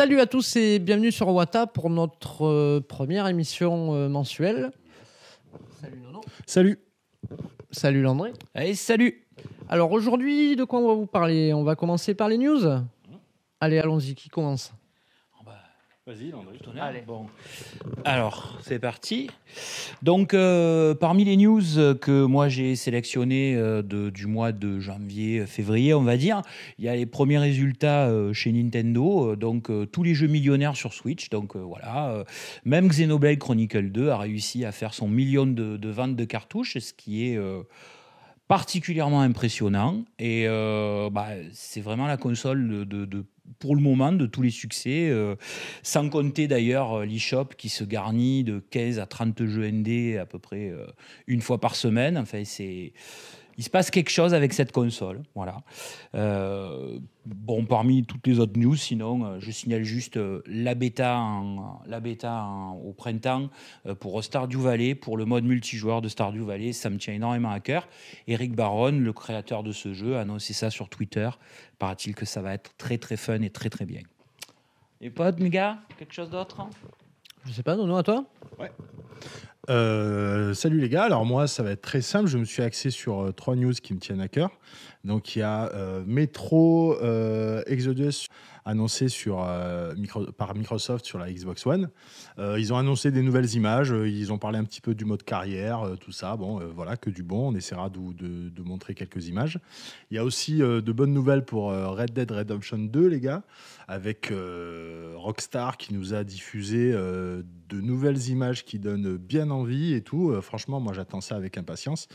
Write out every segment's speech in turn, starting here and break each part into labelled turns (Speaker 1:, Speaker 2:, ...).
Speaker 1: Salut à tous et bienvenue sur Wata pour notre euh, première émission euh, mensuelle. Salut Nono. Salut. Salut Landré. et salut. Alors aujourd'hui, de quoi on va vous parler On va commencer par les news mhm. Allez, allons-y, qui commence
Speaker 2: Vas-y, Allez. Bon. Alors, c'est parti. Donc, euh, parmi les news que moi j'ai sélectionnées euh, du mois de janvier-février, euh, on va dire, il y a les premiers résultats chez Nintendo. donc, tous les jeux millionnaires sur Switch. Donc, voilà. même Xenoblade Chronicle 2 a réussi à faire son million de, ventes de cartouches, ce qui est particulièrement impressionnant. Et bah, c'est vraiment la console de, pour le moment de tous les succès, euh, sans compter d'ailleurs euh, l'e-shop qui se garnit de 15 à 30 jeux ND à peu près euh, une fois par semaine. Enfin, c'est il se passe quelque chose avec cette console. Voilà. Euh, bon, parmi toutes les autres news, sinon, euh, je signale juste euh, la bêta, la bêta au printemps pour Stardew Valley, pour le mode multijoueur de Stardew Valley. Ça me tient énormément à cœur. Eric Baron, le créateur de ce jeu, a annoncé ça sur Twitter. Paraît-il que ça va être très très fun et très très bien. Et potes, mes gars, quelque chose d'autre
Speaker 3: Je ne sais pas, non, non, à toi euh, salut les gars, alors moi ça va être très simple, je me suis axé sur euh, trois news qui me tiennent à cœur. Donc il y a euh, Metro Exodus annoncé par Microsoft sur la Xbox One. ils ont annoncé des nouvelles images, ils ont parlé un petit peu du mode carrière, tout ça. Bon voilà, que du bon, on essaiera de, montrer quelques images. Il y a aussi de bonnes nouvelles pour Red Dead Redemption 2 les gars avec euh, Rockstar qui nous a diffusé euh, de nouvelles images qui donnent bien envie et tout. Euh, franchement, moi j'attends ça avec impatience.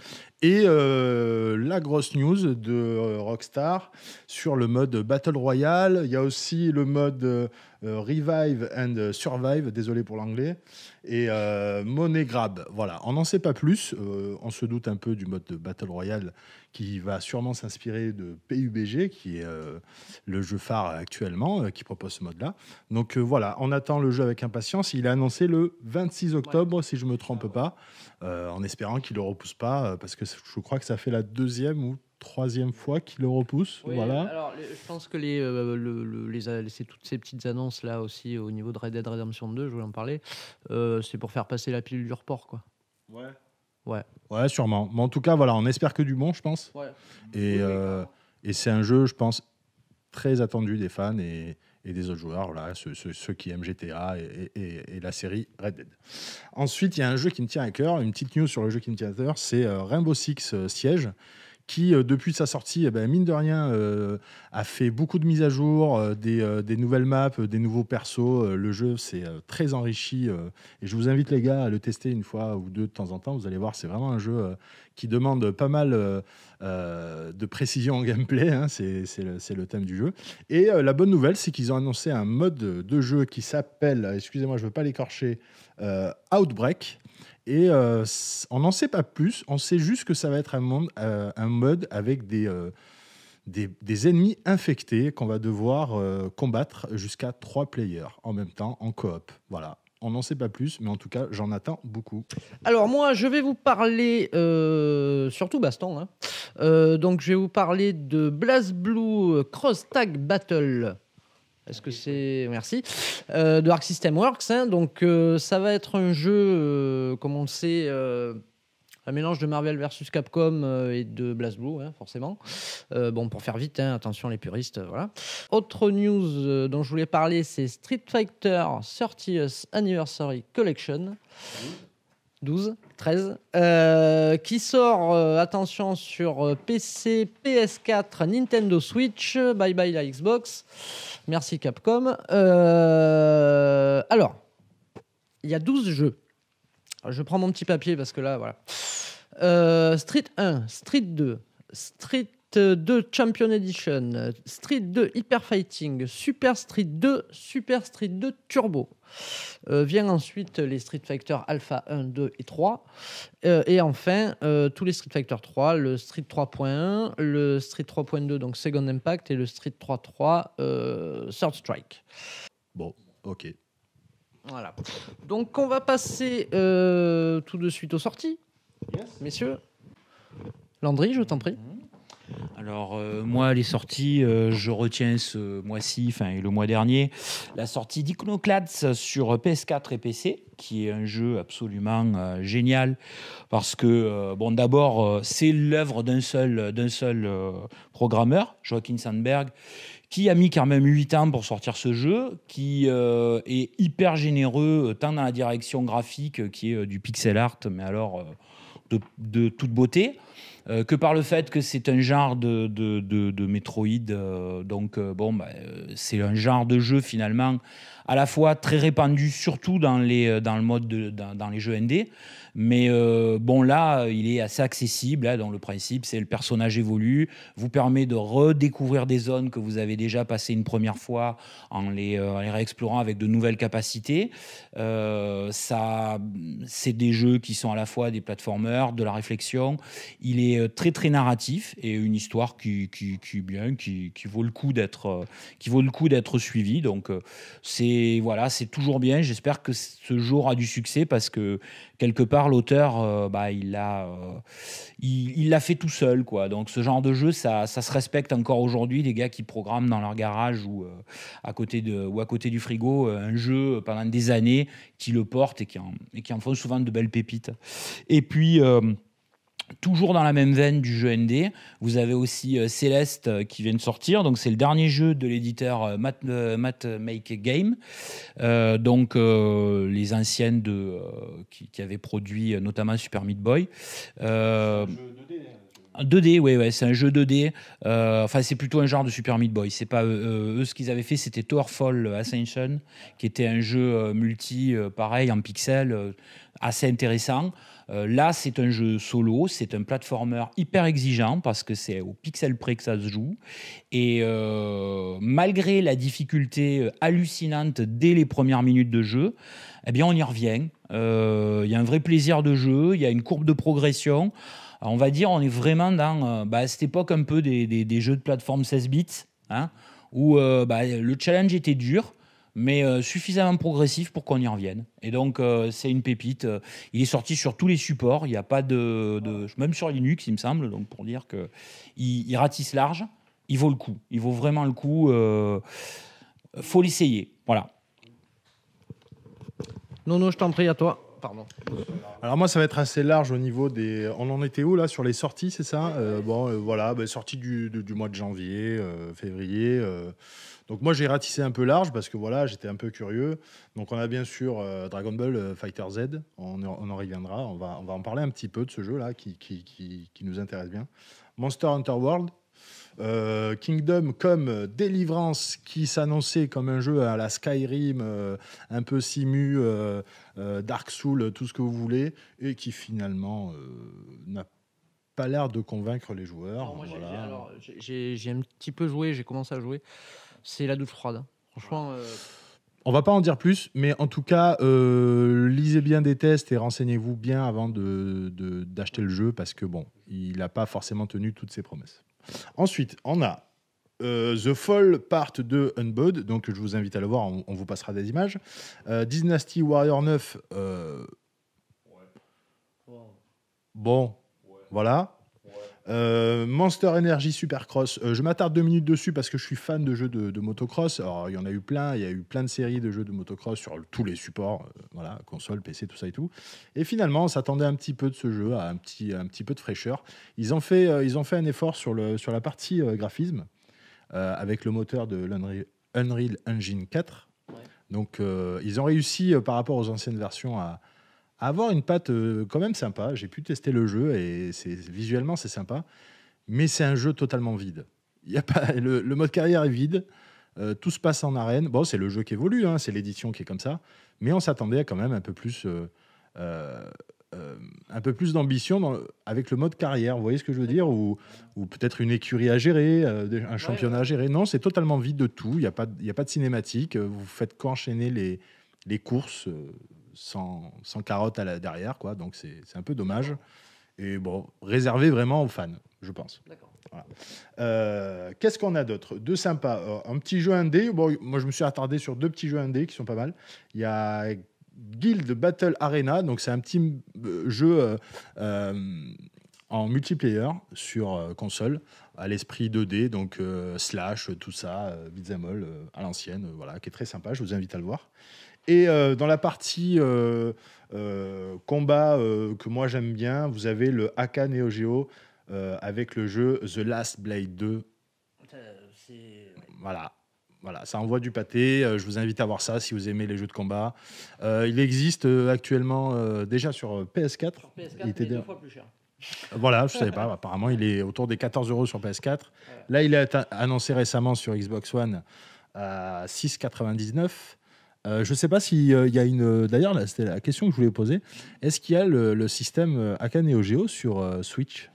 Speaker 3: Et la grosse news de Rockstar sur le mode Battle Royale, il y a aussi le mode euh, revive and Survive, désolé pour l'anglais, et euh, Money Grab. Voilà, on n'en sait pas plus. Euh, on se doute un peu du mode de Battle Royale qui va sûrement s'inspirer de PUBG, qui est le jeu phare actuellement, qui propose ce mode-là. Donc voilà, on attend le jeu avec impatience. Il est annoncé le 26 octobre, si je ne me trompe ah pas, en espérant qu'il ne le repousse pas, parce que je crois que ça fait la deuxième ou troisième fois qu'il le repousse. voilà.
Speaker 1: Alors, je pense que les, euh, les, c'est toutes ces petites annonces là aussi au niveau de Red Dead Redemption 2, je voulais en parler, euh, c'est pour faire passer la pilule du report, quoi.
Speaker 3: Ouais. Ouais. Ouais, sûrement. Mais en tout cas, voilà, on espère que du bon, je pense. Et, euh, et c'est un jeu, je pense, très attendu des fans et, et des autres joueurs, voilà, ceux, ceux, qui aiment GTA et, et, et, la série Red Dead. Ensuite, il y a un jeu qui me tient à cœur, une petite news sur le jeu qui me tient à cœur, c'est Rainbow Six Siege, qui, euh, depuis sa sortie, eh ben, mine de rien, euh, a fait beaucoup de mises à jour, euh, des, nouvelles maps, des nouveaux persos. le jeu s'est très enrichi et je vous invite les gars à le tester une fois ou deux de temps en temps. Vous allez voir, c'est vraiment un jeu qui demande pas mal de précision en gameplay. Hein. c'est, le, c'est le, thème du jeu. Et la bonne nouvelle, c'est qu'ils ont annoncé un mode de jeu qui s'appelle, excusez-moi, je ne veux pas l'écorcher, Outbreak. Et euh, on n'en sait pas plus, on sait juste que ça va être un, monde, euh, un mode avec euh, des, des, ennemis infectés qu'on va devoir combattre jusqu'à 3 players en même temps en coop. Voilà. On n'en sait pas plus, mais en tout cas, j'en attends beaucoup.
Speaker 1: Alors moi, je vais vous parler surtout Baston. Hein. donc je vais vous parler de Blue Cross Tag Battle. Est-ce que c'est merci euh, de Arc System Works hein. Donc euh, ça va être un jeu, euh, comme on le sait, euh, un mélange de Marvel versus Capcom et de BlazBlue, hein, forcément. bon, pour faire vite, hein, attention les puristes, voilà. Autre news dont je voulais parler, c'est Street Fighter 30th Anniversary Collection. 12, 13, euh, qui sort, euh, attention, sur euh, PC, PS4, Nintendo Switch, bye bye la Xbox, merci Capcom. alors, il y a 12 jeux. Je prends mon petit papier parce que là, voilà. Street 1, Street 2, Street de Champion Edition, Street 2 Hyper Fighting, Super Street 2, Super Street 2 Turbo. Euh, vient ensuite les Street Fighter Alpha 1, 2 et 3. Euh, et enfin, euh, tous les Street Fighter 3, le Street 3.1, le Street 3.2, donc Second Impact, et le Street 3.3, Third Strike. Bon, ok. Voilà. Donc on va passer tout de suite aux sorties. Messieurs. Landry, je t'en prie. Mhm.
Speaker 2: Alors euh, moi, les sorties, euh, je retiens ce mois-ci, enfin le mois dernier, la sortie d'Iconoclads sur PS4 et PC, qui est un jeu absolument euh, génial parce que bon, d'abord, c'est l'œuvre d'un seul, d'un seul programmeur, Joaquin Sandberg, qui a mis quand même 8 ans pour sortir ce jeu, qui est hyper généreux tant dans la direction graphique qui est du pixel art, mais alors de toute beauté euh, que par le fait que c'est un genre de, de, Metroid. Euh, donc, euh, bon, bah, c'est un genre de jeu finalement à la fois très répandu, surtout dans les, le mode dans, dans les jeux ND mais euh, bon, là, il est assez accessible. dans le principe, c'est le personnage évolue, vous permet de redécouvrir des zones que vous avez déjà passées une première fois en les, euh, réexplorant avec de nouvelles capacités. Euh, ça, c'est des jeux qui sont à la fois des plateformeurs, de la réflexion. Il est très très narratif et une histoire qui, qui, qui bien, qui, qui, vaut le coup d'être, qui vaut le coup d'être suivie. Donc c'est voilà, c'est toujours bien. J'espère que ce jour a du succès parce que quelque part l'auteur, euh, bah, il l'a euh, il, l'a fait tout seul. quoi. Donc ce genre de jeu, ça, ça se respecte encore aujourd'hui. les gars qui programment dans leur garage ou, euh, à, côté de, ou à côté du frigo un jeu pendant des années, qui le portent et qui et qui en font souvent de belles pépites. Et puis... Toujours dans la même veine du jeu ND, vous avez aussi euh, Céleste euh, qui vient de sortir. Donc, c'est le dernier jeu de l'éditeur euh, Matt, Make Game. donc, les anciennes de, qui, avaient produit notamment Super Meat Boy. un 2D, oui, c'est un jeu 2D. Hein, enfin, c'est plutôt un genre de Super Meat Boy. C'est pas eux ce qu'ils avaient fait, c'était Towerfall Ascension, qui était un jeu multi, pareil en pixels, assez intéressant. Euh, là, c'est un jeu solo, c'est un platformer hyper exigeant parce que c'est au pixel près que ça se joue. Et euh, malgré la difficulté euh, hallucinante dès les premières minutes de jeu, eh bien, on y revient. Il y a un vrai plaisir de jeu, il y a une courbe de progression. on va dire, on est vraiment dans, bah, cette époque, un peu des, jeux de plateforme 16 bits, hein, où bah, le challenge était dur mais euh, suffisamment progressif pour qu'on y revienne. Et donc, euh, c'est une pépite. Il est sorti sur tous les supports. Il n'y a pas de, Même sur Linux, il me semble. Donc, pour dire que il, ratisse large, il vaut le coup. Il vaut vraiment le coup. Euh, faut l'essayer. Voilà. Non, non, je t'en prie, à toi.
Speaker 3: Pardon. Alors moi, ça va être assez large au niveau des. On en était où là sur les sorties, c'est ça euh, Bon, voilà, Sorties ben, sortie du, mois de janvier, février. Donc moi j'ai ratissé un peu large parce que voilà, j'étais un peu curieux. Donc on a bien sûr euh, Dragon Ball euh, Fighter Z, on, en reviendra, on va, on va en parler un petit peu de ce jeu-là qui, qui, qui, nous intéresse bien. Monster Hunter World, euh, Kingdom comme Délivrance qui s'annonçait comme un jeu à la Skyrim, un peu simu, Dark Soul, tout ce que vous voulez, et qui finalement n'a pas l'air de convaincre les joueurs. moi
Speaker 1: j'ai un petit peu joué, j'ai commencé à jouer c'est la douche froide. Franchement. Euh,
Speaker 3: on va pas en dire plus, mais en tout cas, euh, lisez bien des tests et renseignez-vous bien avant d'acheter de, d'acheter le jeu parce que bon, il n'a pas forcément tenu toutes ses promesses. Ensuite, on a euh, The Fall Part 2 Unbud, donc je vous invite à le voir, on, vous passera des images. Dynasty Warrior 9. Bon, voilà. Euh, Monster Energy Supercross. Euh, je m'attarde deux minutes dessus parce que je suis fan de jeux de, motocross. Alors, il y en a eu plein. Il y a eu plein de séries de jeux de motocross sur tous les supports, euh, voilà, console, PC, tout ça et tout. Et finalement, on s'attendait un petit peu de ce jeu à un petit, un petit peu de fraîcheur. Ils ont fait, ils ont fait un effort sur, le, sur la partie graphisme avec le moteur de l'Unreal Engine 4. Donc, ils ont réussi par rapport aux anciennes versions à avoir une patte euh, quand même sympa. J'ai pu tester le jeu et visuellement c'est sympa, mais c'est un jeu totalement vide. Y a pas, le, mode carrière est vide, euh, tout se passe en arène. Bon, c'est le jeu qui évolue, hein, c'est l'édition qui est comme ça, mais on s'attendait à quand même un peu plus, euh, un peu plus d'ambition avec le mode carrière. Vous voyez ce que je veux dire Ou, ou peut-être une écurie à gérer, un championnat à gérer. Non, c'est totalement vide de tout. Il n'y a, pas, y a pas de cinématique. Vous faites qu'enchaîner les, les courses sans, sans carotte à la, derrière, quoi. Donc c'est un peu dommage. Et bon, réservé vraiment aux fans, je pense. D'accord. Euh, qu'est-ce qu'on a d'autre deux sympas, euh, un petit jeu indé. Bon, moi, je me suis attardé sur deux petits jeux indé qui sont pas mal. Il y a Guild Battle Arena. Donc, c'est un petit euh, jeu en multiplayer sur console, à l'esprit 2D. Donc, slash, tout ça, beat'em à l'ancienne. voilà, qui est très sympa. Je vous invite à le voir. Et euh, dans la partie euh, euh, combat que moi j'aime bien, vous avez le AK Neo Geo avec le jeu The Last Blade 2. Voilà, voilà, ça envoie du pâté. je vous invite à voir ça si vous aimez les jeux de combat. il existe actuellement déjà sur PS4. PS4 il était deux fois plus cher. Voilà, je ne savais pas. Apparemment, il est autour des 14 euros sur PS4. Là, il a été annoncé récemment sur Xbox One à 6,99. Euh, je ne sais pas s'il euh, y a une. Euh, d'ailleurs, c'était la question que je voulais poser. Est-ce qu'il y a le, système Akane Neo Geo sur Switch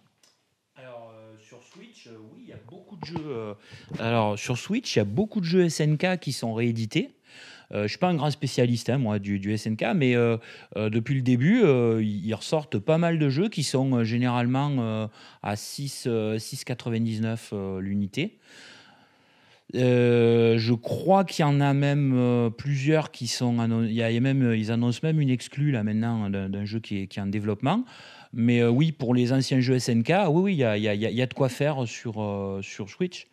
Speaker 3: Alors, sur
Speaker 2: Switch, oui, il y a beaucoup de jeux. Alors, sur Switch, il y a beaucoup de jeux SNK qui sont réédités. Je ne suis pas un grand spécialiste hein, moi du, SNK, mais depuis le début, ils ressortent pas mal de jeux qui sont généralement à 6,99 l'unité. Euh, je crois qu'il y en a même euh, plusieurs qui sont. Il même, euh, ils annoncent même une exclue là maintenant d'un jeu qui est, en développement. Mais oui, pour les anciens jeux SNK, oui, il y a, de quoi faire sur Switch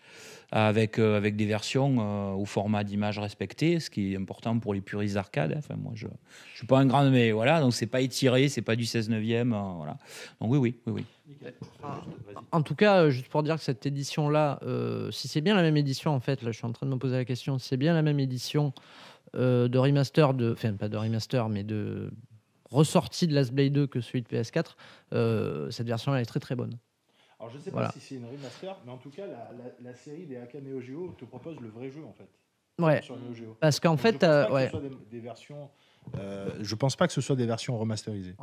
Speaker 2: avec, euh, avec des versions euh, au format d'image respecté, ce qui est important pour les puristes d'arcade. Enfin, moi, je ne suis pas un grand, mais voilà, donc c'est pas étiré, c'est pas du 16 neuvième. e voilà. Donc oui, oui, oui, oui. En tout cas, juste pour dire que cette édition-là,
Speaker 1: si c'est bien la même édition, en fait, là, je suis en train de me poser la question, si c'est bien la même édition de remaster, de, enfin, pas de remaster, mais de ressortie de Last Blade 2 que celui de PS4, cette version-là est très très bonne.
Speaker 3: Je ne sais pas si c'est une remaster, mais en tout cas, la, série des Akaneo Neo Geo te propose le vrai jeu en fait. Ouais. Sur Neo Geo. Parce qu'en fait, euh, ouais. versions. Euh, je pense pas que ce soit des versions remasterisées.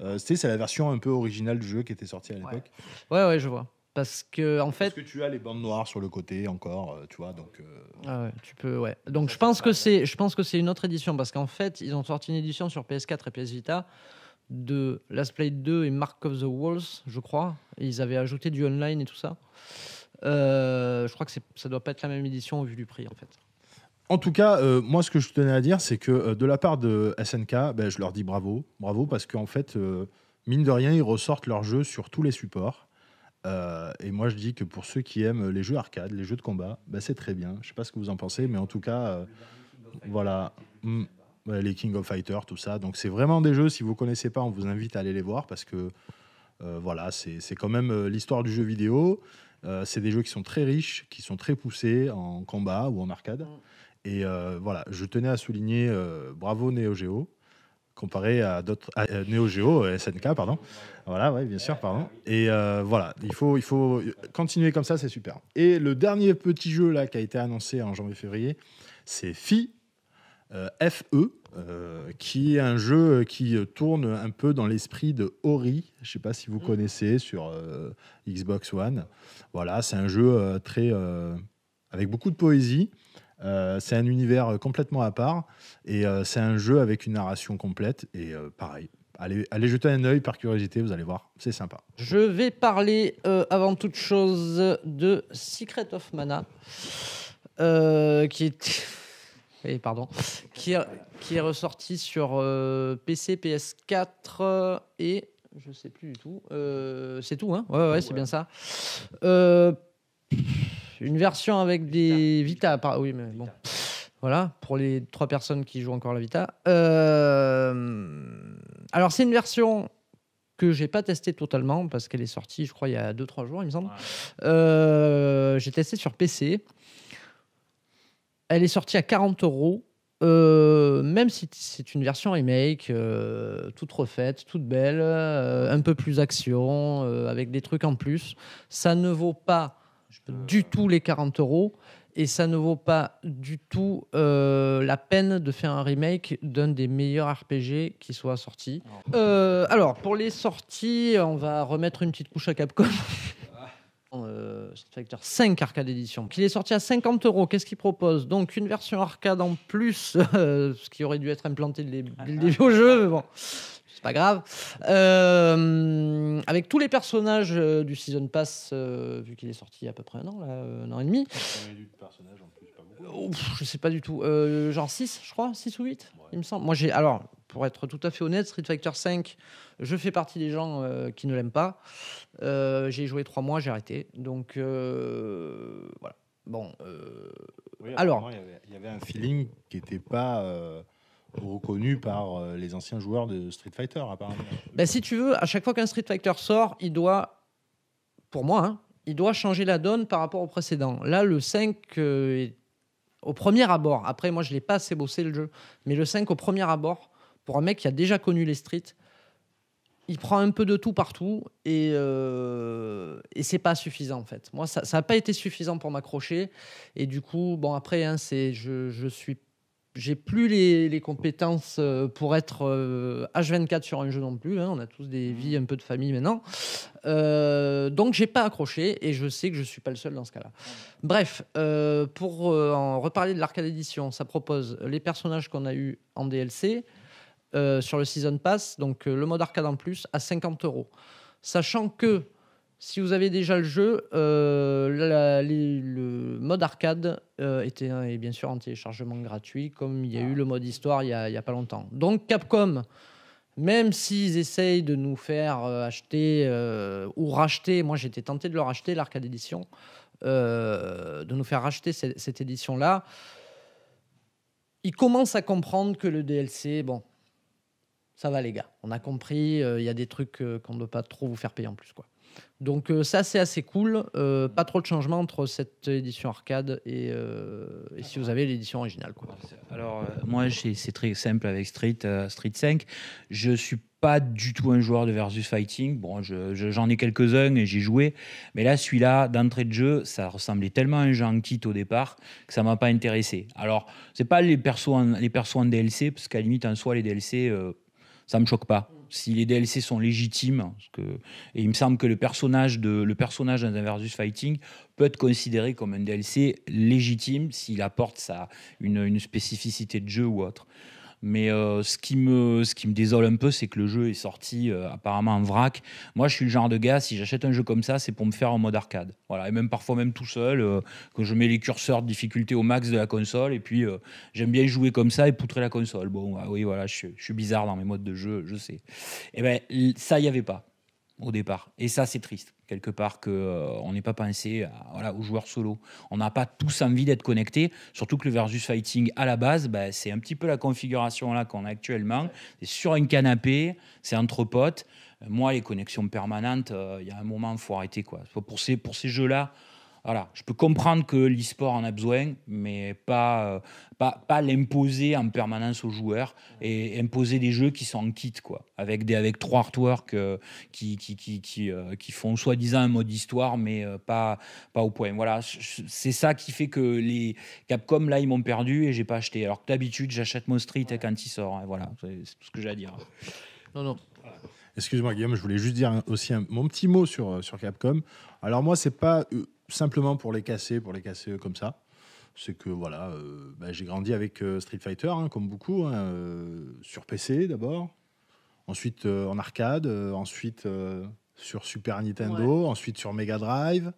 Speaker 3: Euh, c'est la version un peu originale du jeu qui était sortie à l'époque. Ouais. ouais. je vois. Parce que en fait. Parce que tu as les bandes noires sur le côté encore, tu vois, donc.
Speaker 1: Ah ouais, tu peux, ouais. Donc je pense que c'est, je pense que c'est une autre édition parce qu'en fait, ils ont sorti une édition sur PS4 et PS Vita de Last Blade 2 et Mark of the Walls, je crois. ils avaient ajouté du online et tout ça. Euh, je crois que ça doit pas être la même édition au vu du prix en fait.
Speaker 3: En tout cas, euh, moi, ce que je tenais à dire, c'est que euh, de la part de SNK, ben, je leur dis bravo, bravo, parce qu'en fait, mine de rien, ils ressortent leurs jeux sur tous les supports. et moi, je dis que pour ceux qui aiment les jeux arcade, les jeux de combat, ben, c'est très bien. Je sais pas ce que vous en pensez, mais en tout cas, voilà. Mm les King of Fighters, tout ça. Donc c'est vraiment des jeux, si vous ne connaissez pas, on vous invite à aller les voir parce que euh, voilà, c'est quand même euh, l'histoire du jeu vidéo. Euh, c'est des jeux qui sont très riches, qui sont très poussés en combat ou en arcade. Mm. Et voilà, je tenais à souligner bravo Neo Geo comparé à d'autres Neo Geo SNK pardon. Voilà, oui, bien sûr, pardon. Et voilà, il faut il faut continuer comme ça, c'est super. Et le dernier petit jeu là qui a été annoncé en janvier février, c'est FI FE euh, qui est un jeu qui euh, tourne un peu dans l'esprit de Ori. Je ne sais pas si vous mm. connaissez sur euh, Xbox One. Voilà, c'est un jeu très avec beaucoup de poésie. c'est un univers complètement à part et c'est un jeu avec une narration complète. Et pareil, Allez, allez, jeter un œil par curiosité, vous allez voir, c'est sympa.
Speaker 1: Je vais parler avant toute chose de Secret of Mana, qui est eh, pardon. Qui est, ressorti sur euh, PC, PS4 euh, et je sais plus du tout. Euh, c'est tout, hein Ouais, c'est bien ça. une version avec des Vita, oui, mais bon. Voilà, pour les trois personnes qui jouent encore la Vita. alors, c'est une version que j'ai pas testée totalement parce qu'elle est sortie, je crois, il y a 2-3 jours, il me semble. j'ai testé sur PC. Elle est sortie à 40 euros. Euh, même si c'est une version remake, euh, toute refaite, toute belle, euh, un peu plus action, avec des trucs en plus, ça ne vaut pas du tout les 40 euros et ça ne vaut pas du tout la peine de faire un remake d'un des meilleurs RPG qui soit sorti. alors, pour les sorties, on va remettre une petite couche à Capcom. Euh, cinq 5 Arcade Edition, qu'il est sorti à 50 euros. Qu'est-ce qu'il propose Donc une version arcade en plus, ce qui aurait dû être implanté dès le début au jeu, mais bon, c'est pas grave. Euh, avec tous les personnages euh, du Season Pass, vu qu'il est sorti à peu près un an, là, un an et demi. Oh, je sais pas du tout. Euh, genre 6, je crois, 6 ou 8, il me semble. Moi, j'ai. Alors, pour être tout à fait honnête, Street Fighter 5, je fais partie des gens euh, qui ne l'aiment pas. Euh, j'ai joué 3 mois, j'ai arrêté. Donc, voilà.
Speaker 3: Bon. alors. Il y, avait, un feeling qui n'était pas reconnu par les anciens joueurs de Street Fighter, apparemment.
Speaker 1: Ben, si tu veux, à chaque fois qu'un Street Fighter sort, il doit, pour moi, hein, il doit changer la donne par rapport au précédent. Là, le 5 est au premier abord. Après, moi, je l'ai pas assez bossé le jeu. Mais le 5, au premier abord, pour un mec qui a déjà connu les streets, il prend un peu de tout partout et, euh, et c'est pas suffisant en fait. Moi, ça n'a pas été suffisant pour m'accrocher. Et du coup, bon, après, hein, je, je suis j'ai plus les, compétences euh, pour être H24 euh, sur un jeu non plus. Hein. on a tous des mmh. vies un peu de famille maintenant. Euh, donc j'ai pas accroché et je sais que je suis pas le seul dans ce cas-là. Mmh. Bref, pour en reparler de l'arcade édition, ça propose les personnages qu'on a eu en DLC sur le season pass, donc le mode arcade en plus à 50 euros, sachant que si vous avez déjà le jeu, euh, le mode arcade euh, était hein, est bien sûr en téléchargement gratuit, comme il y a eu ah. le mode histoire il n'y a, pas longtemps. Donc Capcom, même s'ils essayent de nous faire euh, acheter ou racheter, moi j'étais tenté de leur acheter l'arcade édition, de nous faire racheter cette, cette édition-là, ils commencent à comprendre que le DLC, bon, ça va les gars, on a compris, il y a des trucs qu'on ne peut pas trop vous faire payer en plus. quoi. Donc euh, ça, c'est assez cool. Euh, pas trop de changements entre cette
Speaker 2: édition arcade et, euh, si vous avez l'édition originale. Alors moi, c'est très simple avec Street, Street 5. Je suis pas du tout un joueur de versus fighting. Bon, j'en ai quelques-uns et j'ai joué, mais là, celui-là, d'entrée de jeu, ça ressemblait tellement à un jeu en kit au départ que ça m'a pas intéressé. Alors, c'est pas les persos en, les persos DLC, parce qu'à limite en soi, les DLC, ça me choque pas si les DLC sont légitimes. et il me semble que le personnage, de, le personnage dans versus fighting peut être considéré comme un DLC légitime s'il apporte une spécificité de jeu ou autre. Mais euh, ce, qui me, ce qui me désole un peu, c'est que le jeu est sorti euh, apparemment en vrac. Moi, je suis le genre de gars, si j'achète un jeu comme ça, c'est pour me faire en mode arcade. Voilà. Et même parfois, même tout seul, euh, que je mets les curseurs de difficulté au max de la console. Et puis, j'aime bien jouer comme ça et poutrer la console. Bon, ah oui, voilà, je, je, suis bizarre dans mes modes de jeu, je sais. Et eh ben ça, il n'y avait pas au départ. Et ça, c'est triste, quelque part, qu'on euh, n'ait n'est pas pensé voilà, aux joueurs solo. On n'a pas tous envie d'être connectés, surtout que le versus fighting, à la base, bah, c'est un petit peu la configuration là qu'on a actuellement. C'est sur un canapé, c'est entre potes. Euh, moi, les connexions permanentes, euh, il y a un moment, il faut arrêter. Quoi. Pour ces, pour ces jeux-là, voilà, je peux comprendre que l'e-sport en a besoin, mais pas, euh, pas, pas l'imposer en permanence aux joueurs et imposer des jeux qui sont en kit, quoi, avec, des, avec trois artworks euh, qui, qui, qui, qui, euh, qui font soi-disant un mode histoire, mais pas, pas au point. Voilà, c'est ça qui fait que les Capcom, là, ils m'ont perdu et j'ai pas acheté. Alors que d'habitude, j'achète mon Street
Speaker 3: quand il sort. Hein, voilà, c'est tout ce que j'ai à dire. Non, non. Excuse-moi, Guillaume, je voulais juste dire aussi mon petit mot sur, sur Capcom. Alors, moi, c'est pas simplement pour les casser, pour les casser euh, comme ça. C'est que voilà, euh, bah, j'ai grandi avec euh, Street Fighter, hein, comme beaucoup, hein, sur PC d'abord, ensuite en arcade, ensuite sur Super Nintendo, ensuite sur Mega Drive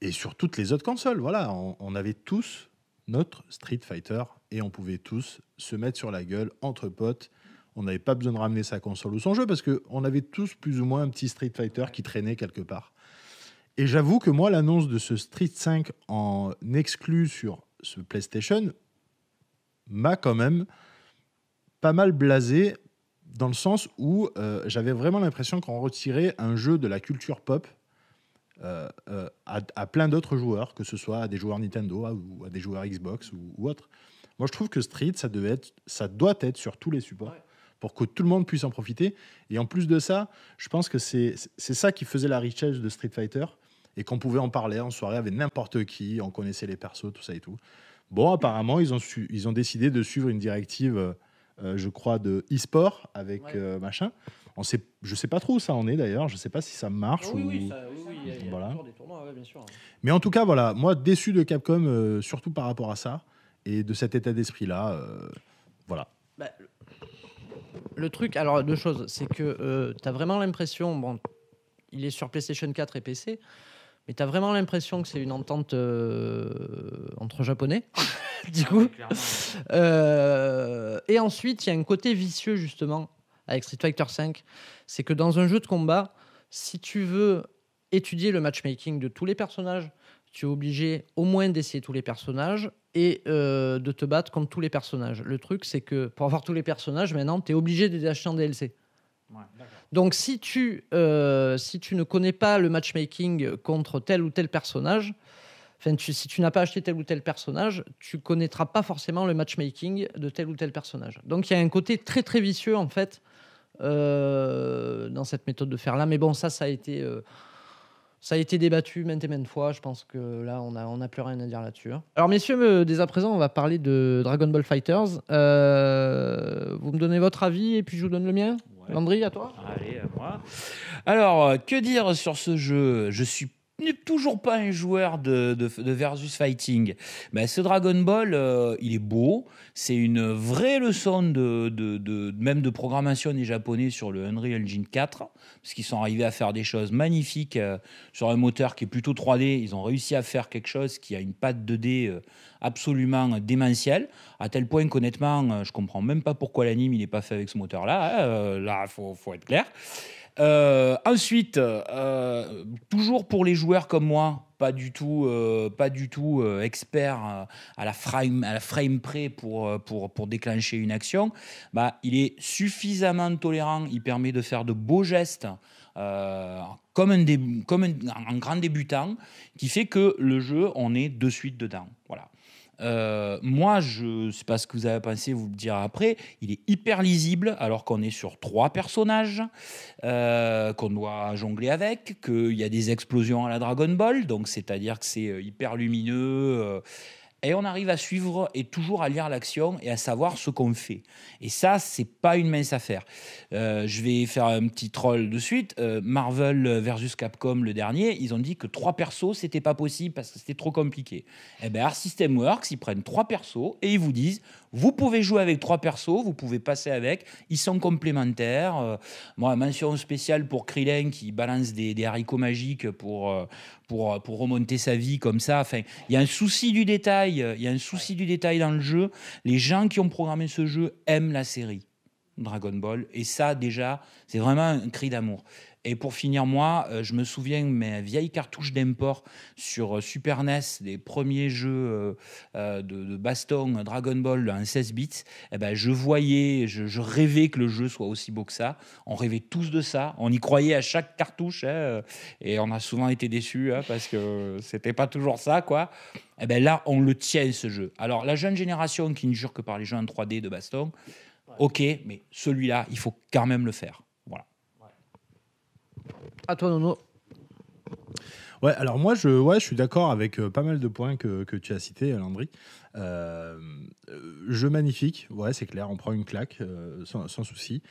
Speaker 3: et sur toutes les autres consoles. Voilà, on, on, avait tous notre Street Fighter et on pouvait tous se mettre sur la gueule entre potes. On n'avait pas besoin de ramener sa console ou son jeu parce qu'on avait tous plus ou moins un petit Street Fighter qui traînait quelque part. Et j'avoue que moi, l'annonce de ce Street 5 en exclu sur ce PlayStation m'a quand même pas mal blasé dans le sens où euh, j'avais vraiment l'impression qu'on retirait un jeu de la culture pop euh, euh, à, plein d'autres joueurs, que ce soit à des joueurs Nintendo ou à des joueurs Xbox ou, autre. Moi, je trouve que Street, ça, devait être, ça doit être sur tous les supports pour que tout le monde puisse en profiter. Et en plus de ça, je pense que c'est ça qui faisait la richesse de Street Fighter et qu'on pouvait en parler en soirée avec n'importe qui, on connaissait les persos, tout ça et tout. Bon, apparemment, ils ont, su, ils ont décidé de suivre une directive, euh, euh, je crois, de e-sport avec euh, machin. On sait, je sais pas trop où ça en est d'ailleurs, je sais pas si ça marche oui, Oui, ça, oui, oui des
Speaker 1: tournois, bien sûr.
Speaker 3: Mais en tout cas, voilà, moi déçu de Capcom, surtout par rapport à ça et de cet état d'esprit là, voilà.
Speaker 1: Bah, le truc, alors deux choses, c'est que tu as vraiment l'impression, bon, il est sur PlayStation 4 et PC, mais as vraiment l'impression que c'est une entente euh, entre japonais, du coup. Euh, et ensuite, il y a un côté vicieux justement avec Street Fighter V, c'est que dans un jeu de combat, si tu veux étudier le matchmaking de tous les personnages, tu es obligé au moins d'essayer tous les personnages et euh, de te battre contre tous les personnages. Le truc, c'est que pour avoir tous les personnages, maintenant, tu es obligé de les acheter en DLC. Donc si tu, euh, si tu ne connais pas le matchmaking contre tel ou tel personnage, si tu n'as pas acheté tel ou tel personnage, tu connaîtras pas forcément le matchmaking de tel ou tel personnage. Donc il y a un côté très très vicieux en fait euh, dans cette méthode de faire là. Mais bon, ça, ça a été... Euh, ça a été débattu maintes et maintes fois. Je pense que là, on n'a on a plus rien à dire là-dessus. Hein. Alors, messieurs, euh, dès à présent, on va parler de Dragon Ball Fighters. Euh,
Speaker 2: vous me donnez votre avis et puis je vous donne le mien. Landry, à toi Allez, à moi. Alors, euh, que dire sur ce jeu Je suis n'est toujours pas un joueur de, de, versus fighting. Mais ben, ce Dragon Ball, euh, il est beau. C'est une vraie leçon de, même de programmation des Japonais sur le Unreal Engine 4, parce qu'ils sont arrivés à faire des choses magnifiques euh, sur un moteur qui est plutôt 3D. Ils ont réussi à faire quelque chose qui a une patte 2D euh, absolument démentielle, à tel point qu'honnêtement, je comprends même pas pourquoi l'anime il n'est pas fait avec ce moteur-là. Hein, là, faut, faut être clair. Euh, ensuite, euh, toujours pour les joueurs comme moi, pas du tout, euh, pas du tout expert à la frame, à près pour, déclencher une action, bah, il est suffisamment tolérant, il permet de faire de beaux gestes. comme, un, un grand débutant, qui fait que le jeu, on est de suite dedans. Euh, moi, je sais pas ce que vous avez pensé, vous le direz après. Il est hyper lisible alors qu'on est sur trois personnages euh, qu'on doit jongler avec, qu'il y a des explosions à la Dragon Ball, donc c'est-à-dire que c'est euh, hyper lumineux et on arrive à suivre et toujours à lire l'action et à savoir ce qu'on fait. Et ça, c'est pas une mince affaire. Euh, je vais faire un petit troll de suite. Euh, Marvel versus Capcom, le dernier, ils ont dit que trois persos, c'était pas possible parce que c'était trop compliqué. Eh bien, Art System Works, ils prennent trois persos et ils vous disent vous pouvez jouer avec trois persos, vous pouvez passer avec, ils sont complémentaires. Euh, moi, mention spéciale pour Krillin qui balance des, haricots magiques pour, euh, pour, euh, pour, remonter sa vie comme ça. Enfin, il y a un souci du détail, il y a un souci du détail dans le jeu. Les gens qui ont programmé ce jeu aiment la série. Dragon Ball. Et ça, déjà, c'est vraiment un cri d'amour. Et pour finir, moi, euh, je me souviens mes vieilles cartouches d'import sur euh, Super NES, des premiers jeux euh, de, baston Dragon Ball en 16 bits. Et eh ben, je voyais, je, rêvais que le jeu soit aussi beau que ça. On rêvait tous de ça. On y croyait à chaque cartouche. Hein, et on a souvent été déçus hein, parce que c'était pas toujours ça, quoi. Et eh ben là, on le tient ce jeu. Alors, la jeune génération qui ne jure que par les jeux en 3D de baston, ok, mais celui-là, il faut quand même le faire.
Speaker 3: À toi, Nono. Ouais, alors moi, je, ouais, je suis d'accord avec euh, pas mal de points que, tu as cités, Landry. Euh, euh, jeu magnifique, ouais, c'est clair, on prend une claque, sans, sans, souci.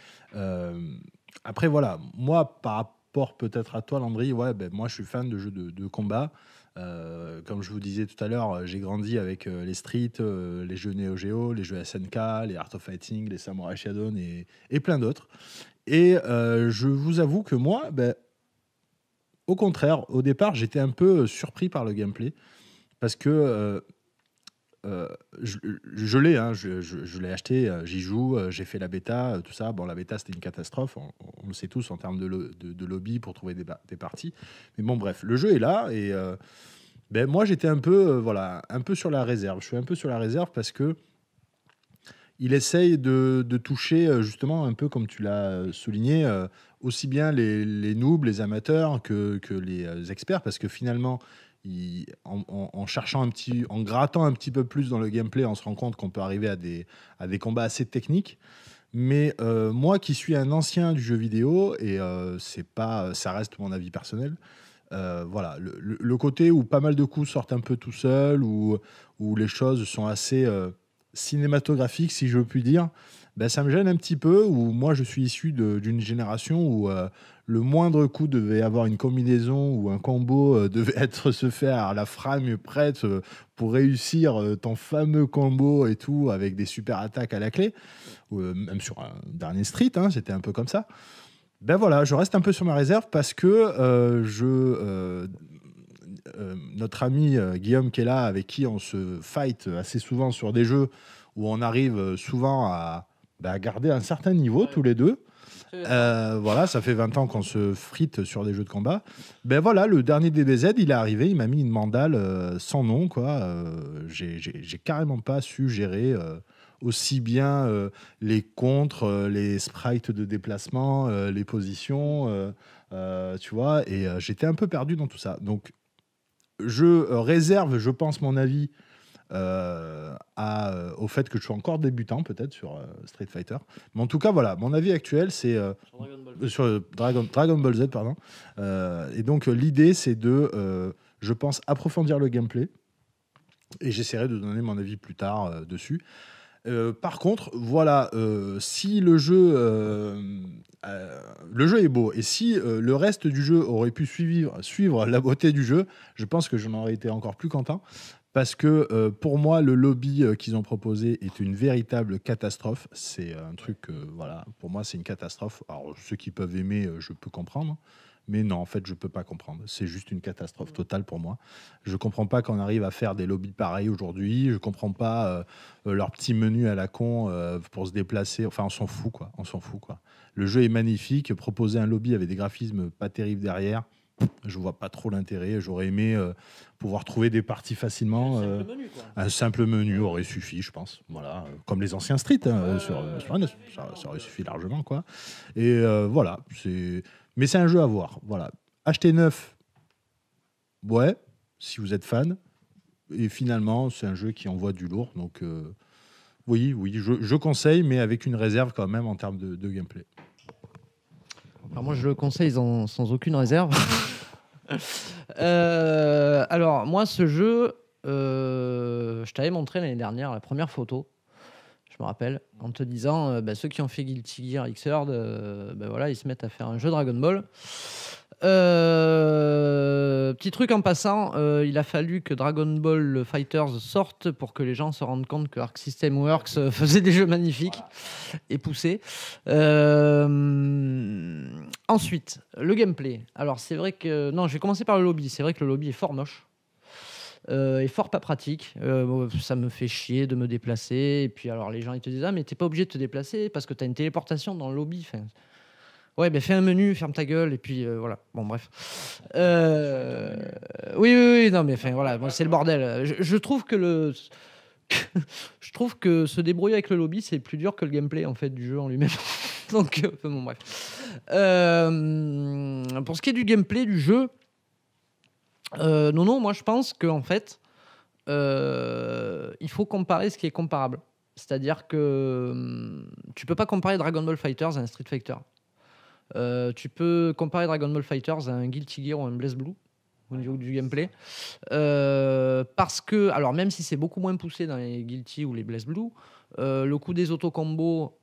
Speaker 3: après, voilà, moi, par rapport peut-être à toi, Landry, ouais, ben, moi, je suis fan de jeux de, de combat. Euh, comme je vous disais tout à l'heure, euh, j'ai grandi avec euh, les Street, les jeux Neo Geo, les jeux SNK, les Art of Fighting, les Samurai Shodown et, plein d'autres. Et je vous avoue que moi, ben, au contraire, au départ, j'étais un peu surpris par le gameplay parce que euh, je, l'ai, hein, je, l'ai acheté, euh, j'y joue, euh, j'ai fait la bêta, tout ça. Bon, la bêta, c'était une catastrophe, on, le sait tous en termes de, lobby pour trouver des, parties. Mais bon, bref, le jeu est là et ben, moi, j'étais un peu, voilà, un peu sur la réserve. Je suis un peu sur la réserve parce que il essaye de, toucher, justement, un peu comme tu l'as souligné, aussi bien les, les noobs, les amateurs que les experts, parce que finalement, en, cherchant un petit, en grattant un petit peu plus dans le gameplay, on se rend compte qu'on peut arriver à des, à des combats assez techniques. Mais euh, moi qui suis un ancien du jeu vidéo, et euh, c'est pas, ça reste mon avis personnel, euh, voilà, le, côté où pas mal de coups sortent un peu tout seuls, où, où les choses sont assez cinématographiques, si je puis dire, ben, ça me gêne un petit peu, où moi je suis issu d'une génération où le moindre coup devait avoir une combinaison ou un combo euh, devait être se faire la frame prête euh, pour réussir euh, ton fameux combo et tout avec des super attaques à la clé, même sur un dernier street, hein, c'était un peu comme ça. Ben voilà, je reste un peu sur ma réserve parce que je notre ami Guillaume qui est là, avec qui on se fight assez souvent sur des jeux où on arrive souvent ben, à, garder un certain niveau tous les deux. Euh, voilà, ça fait 20 ans qu'on se frite sur des jeux de combat. Ben voilà, le dernier DBZ, il est arrivé, il m'a mis une mandale euh, sans nom, quoi. Euh, j'ai carrément pas su gérer aussi bien les contres, les sprites de déplacement, les positions, tu vois, et j'étais un peu perdu dans tout ça. Donc, je réserve, je pense, mon avis euh, à, euh, au fait que je suis encore débutant peut-être sur euh, Street Fighter. Mais en tout cas, voilà, mon avis actuel, c'est sur Dragon, Dragon Ball Z, pardon. et donc l'idée, c'est de, je pense, approfondir le gameplay. Et j'essaierai de donner mon avis plus tard dessus. par contre, voilà, si le jeu, le jeu est beau et si le reste du jeu aurait pu suivre, suivre la beauté du jeu, je pense que j'en aurais été encore plus content parce que euh, pour moi, le lobby euh, qu'ils ont proposé est une véritable catastrophe. C'est euh, un truc, voilà, pour moi, c'est une catastrophe. Alors, ceux qui peuvent aimer, je peux comprendre. Mais non, en fait, je ne peux pas comprendre. C'est juste une catastrophe totale pour moi. Je ne comprends pas qu'on arrive à faire des lobbies pareils aujourd'hui. Je ne comprends pas leur petit menu à la con pour se déplacer. Enfin, on s'en fout, quoi. On s'en fout, quoi. Le jeu est magnifique. Proposer un lobby avec des graphismes pas terribles derrière, je vois pas trop l'intérêt. J'aurais aimé euh, pouvoir trouver des parties facilement. Euh, un simple, menu, aurait suffi, je pense. Voilà, comme les anciens Street hein, euh, sur, ça, aurait suffi largement, quoi. Et voilà, c'est. Mais c'est un jeu à voir. Voilà, acheter neuf. Ouais, si vous êtes fan. Et finalement, c'est un jeu qui envoie du lourd, donc. Oui, oui, je, conseille, mais avec une réserve quand même en termes de gameplay
Speaker 1: moi, je le conseille sans, aucune réserve. Euh, alors, moi, ce jeu, euh, je t'avais montré l'année dernière la première photo, je me rappelle, en te disant, euh, bah, ceux qui ont fait Guilty Gear Xrd, bah, voilà, ils se mettent à faire un jeu Dragon Ball. Euh, petit truc en passant, euh, il a fallu que Dragon Ball Fighters sorte pour que les gens se rendent compte que Arc System Works euh, faisait des jeux magnifiques et poussés. ensuite, le gameplay. Alors c'est vrai que non, je vais commencer par le lobby. C'est vrai que le lobby est fort moche. et fort pas pratique, ça me fait chier de me déplacer. Et puis alors les gens ils te disent ah mais t'es pas obligé de te déplacer parce que t'as une téléportation dans le lobby. Enfin, Ouais, mais ben, fais un menu, ferme ta gueule, et puis euh, voilà. Bon, bref. Euh, oui, oui, oui, non, mais enfin, voilà, c'est le bordel. Je, trouve que le. je trouve que se débrouiller avec le lobby, c'est plus dur que le gameplay en fait du jeu en lui-même. Donc, euh, bon, bref. pour ce qui est du gameplay du jeu, non, non, moi je pense qu'en en fait, il faut comparer ce qui est comparable. C'est-à-dire que hum, tu peux pas comparer Dragon Ball Fighters à un Street Fighter. Euh, tu peux comparer Dragon Ball Fighters à un Guilty Gear ou un Blaze Blue au niveau du gameplay. Euh, parce que, alors même si c'est beaucoup moins poussé dans les Guilty ou les Blaze Blue, euh, le coup des auto-combos,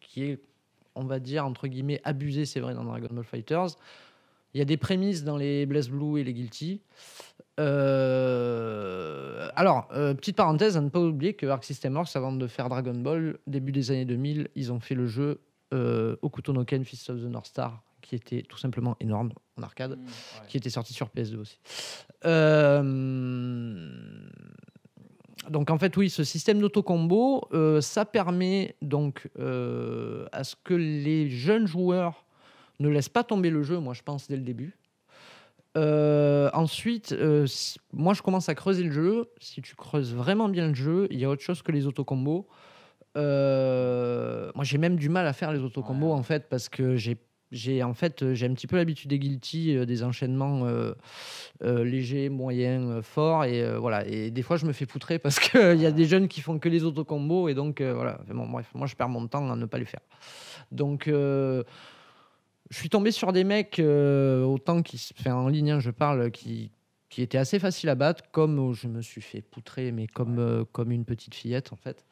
Speaker 1: qui est, on va dire, entre guillemets, abusé, c'est vrai, dans Dragon Ball Fighters, il y a des prémices dans les Blaze Blue et les Guilty. Alors, petite parenthèse, à ne pas oublier que Arc System Works, avant de faire Dragon Ball, début des années 2000, ils ont fait le jeu euh, Ken, Fist of the North Star, qui était tout simplement énorme en arcade, mmh, qui était sorti sur PS2 aussi. Euh, donc en fait oui, ce système d'autocombo euh, ça permet donc euh, à ce que les jeunes joueurs ne laissent pas tomber le jeu, moi je pense dès le début. ensuite, moi je commence à creuser le jeu. Si tu creuses vraiment bien le jeu, il y a autre chose que les autocombos. Euh, moi j'ai même du mal à faire les autocombos en fait parce que j'ai j'ai en fait euh, j'ai un petit peu l'habitude des guilty euh, des enchaînements légers moyens forts et voilà et des fois je me fais poutrer parce que il y a des jeunes qui font que les autocombos et donc voilà bref, moi je perds mon temps à ne pas les faire donc je suis tombé sur des mecs autant qui fait en ligne hein, je parle qui qui était assez facile à battre, comme euh, je me suis fait poutrer, mais comme, euh, comme une petite fillette en fait.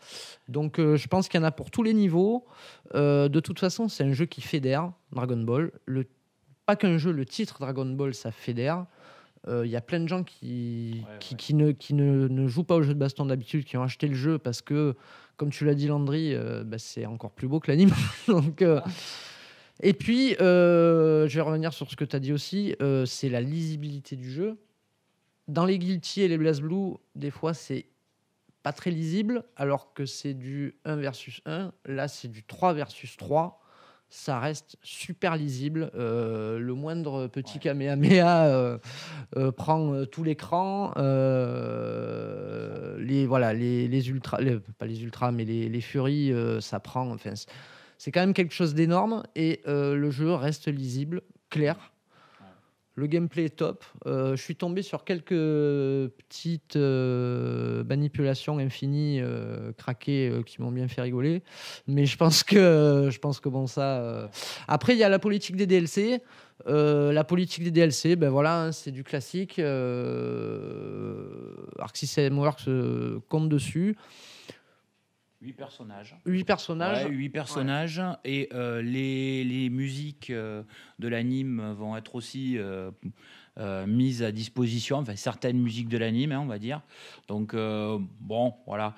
Speaker 1: Donc euh, je pense qu'il y en a pour tous les niveaux. de toute façon, c'est un jeu qui fédère Dragon Ball. Le, pas qu'un jeu, le titre Dragon Ball, ça fédère. Il y a plein de gens qui, qui, ne, qui ne, ne, jouent pas au jeu de baston d'habitude, qui ont acheté le jeu parce que, comme tu l'as dit Landry, bah, c'est encore plus beau que l'anime. Donc. Et puis, je vais revenir sur ce que tu as dit aussi, c'est la lisibilité du jeu dans les Guilty et les Blaze Blue, des fois, c'est pas très lisible, alors que c'est du 1 versus 1. Là, c'est du 3 versus 3. Ça reste super lisible. Euh, le moindre petit Kamehameha euh, euh, prend tout l'écran. les, voilà, les, les ultras, pas les ultras, mais les, les furies, ça prend. Enfin, c'est quand même quelque chose d'énorme et le jeu reste lisible, clair. Le gameplay est top. Euh, je suis tombé sur quelques petites euh, manipulations infinies euh, craquées qui m'ont bien fait rigoler. Mais je pense que, je pense que bon, ça. Après, il y a la politique des DLC. la politique des DLC, ben voilà, hein, c'est du classique. Arc System Works compte dessus.
Speaker 2: Huit personnages. Huit personnages. huit personnages. Et euh, les, musiques euh, de l'anime vont être aussi euh, mises à disposition, enfin certaines musiques de l'anime, hein, on va dire. Donc, bon, voilà.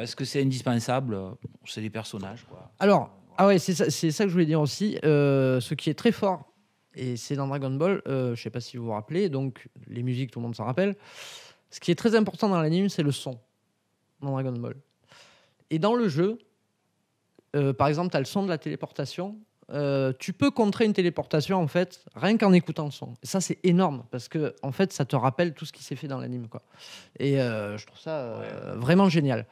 Speaker 2: Est-ce que c'est indispensable C'est des personnages,
Speaker 1: Alors, ah ouais, c'est ça, ça, que je voulais dire aussi. ce qui est très fort, et c'est dans Dragon Ball, je ne sais pas si vous vous rappelez, donc les musiques, tout le monde s'en rappelle. Ce qui est très important dans l'anime, c'est le son dans Dragon Ball et dans le jeu, euh, par exemple, tu as le son de la téléportation. Euh, tu peux contrer une téléportation en fait rien qu'en écoutant le son. Et ça c'est énorme parce que en fait ça te rappelle tout ce qui s'est fait dans l'anime quoi. Et euh, je trouve ça vraiment génial.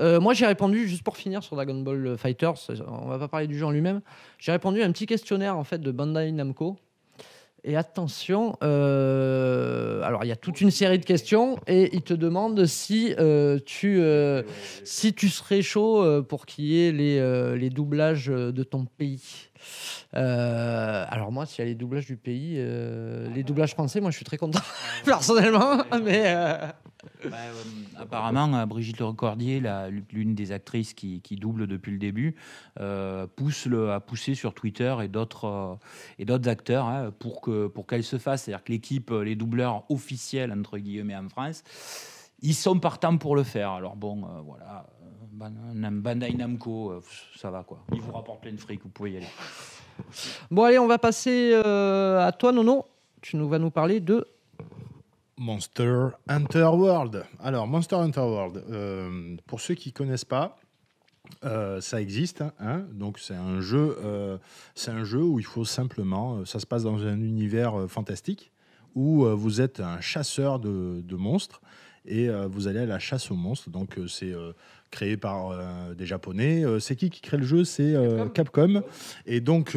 Speaker 1: moi j'ai répondu juste pour finir sur Dragon Ball Fighters. On va pas parler du jeu en lui-même. J'ai répondu à un petit questionnaire en fait de Bandai Namco et attention, euh, alors il y a toute une série de questions et il te demande si, euh, tu, euh, si tu serais chaud pour qu'il y ait les, les doublages de ton pays. Euh, alors moi, s'il y a les doublages du pays, euh, les doublages français, moi je suis très content personnellement.
Speaker 2: Mais euh, bah, apparemment, Brigitte Lecordier, l'une des actrices qui, double depuis le début, pousse le, a poussé sur Twitter et d'autres et d'autres acteurs hein, pour que pour qu'elle se fasse, c'est-à-dire que l'équipe, les doubleurs officiels entre guillemets en France, ils sont partants pour le faire. Alors bon, voilà Bandai Namco, euh, ça va quoi. Il vous rapporte plein de fric, vous pouvez y aller. Bon, allez, on
Speaker 1: va passer euh, à toi, Nono.
Speaker 3: Tu nous, vas nous parler de. Monster Hunter World. Alors, Monster Hunter World, euh, pour ceux qui ne connaissent pas, ça existe, hein, donc c'est un jeu, c'est un jeu où il faut simplement, ça se passe dans un univers fantastique où vous êtes un chasseur de, de monstres et vous allez à la chasse aux monstres. Donc c'est créé par euh, des Japonais. Euh, c'est qui qui crée le jeu C'est euh, Capcom. Et donc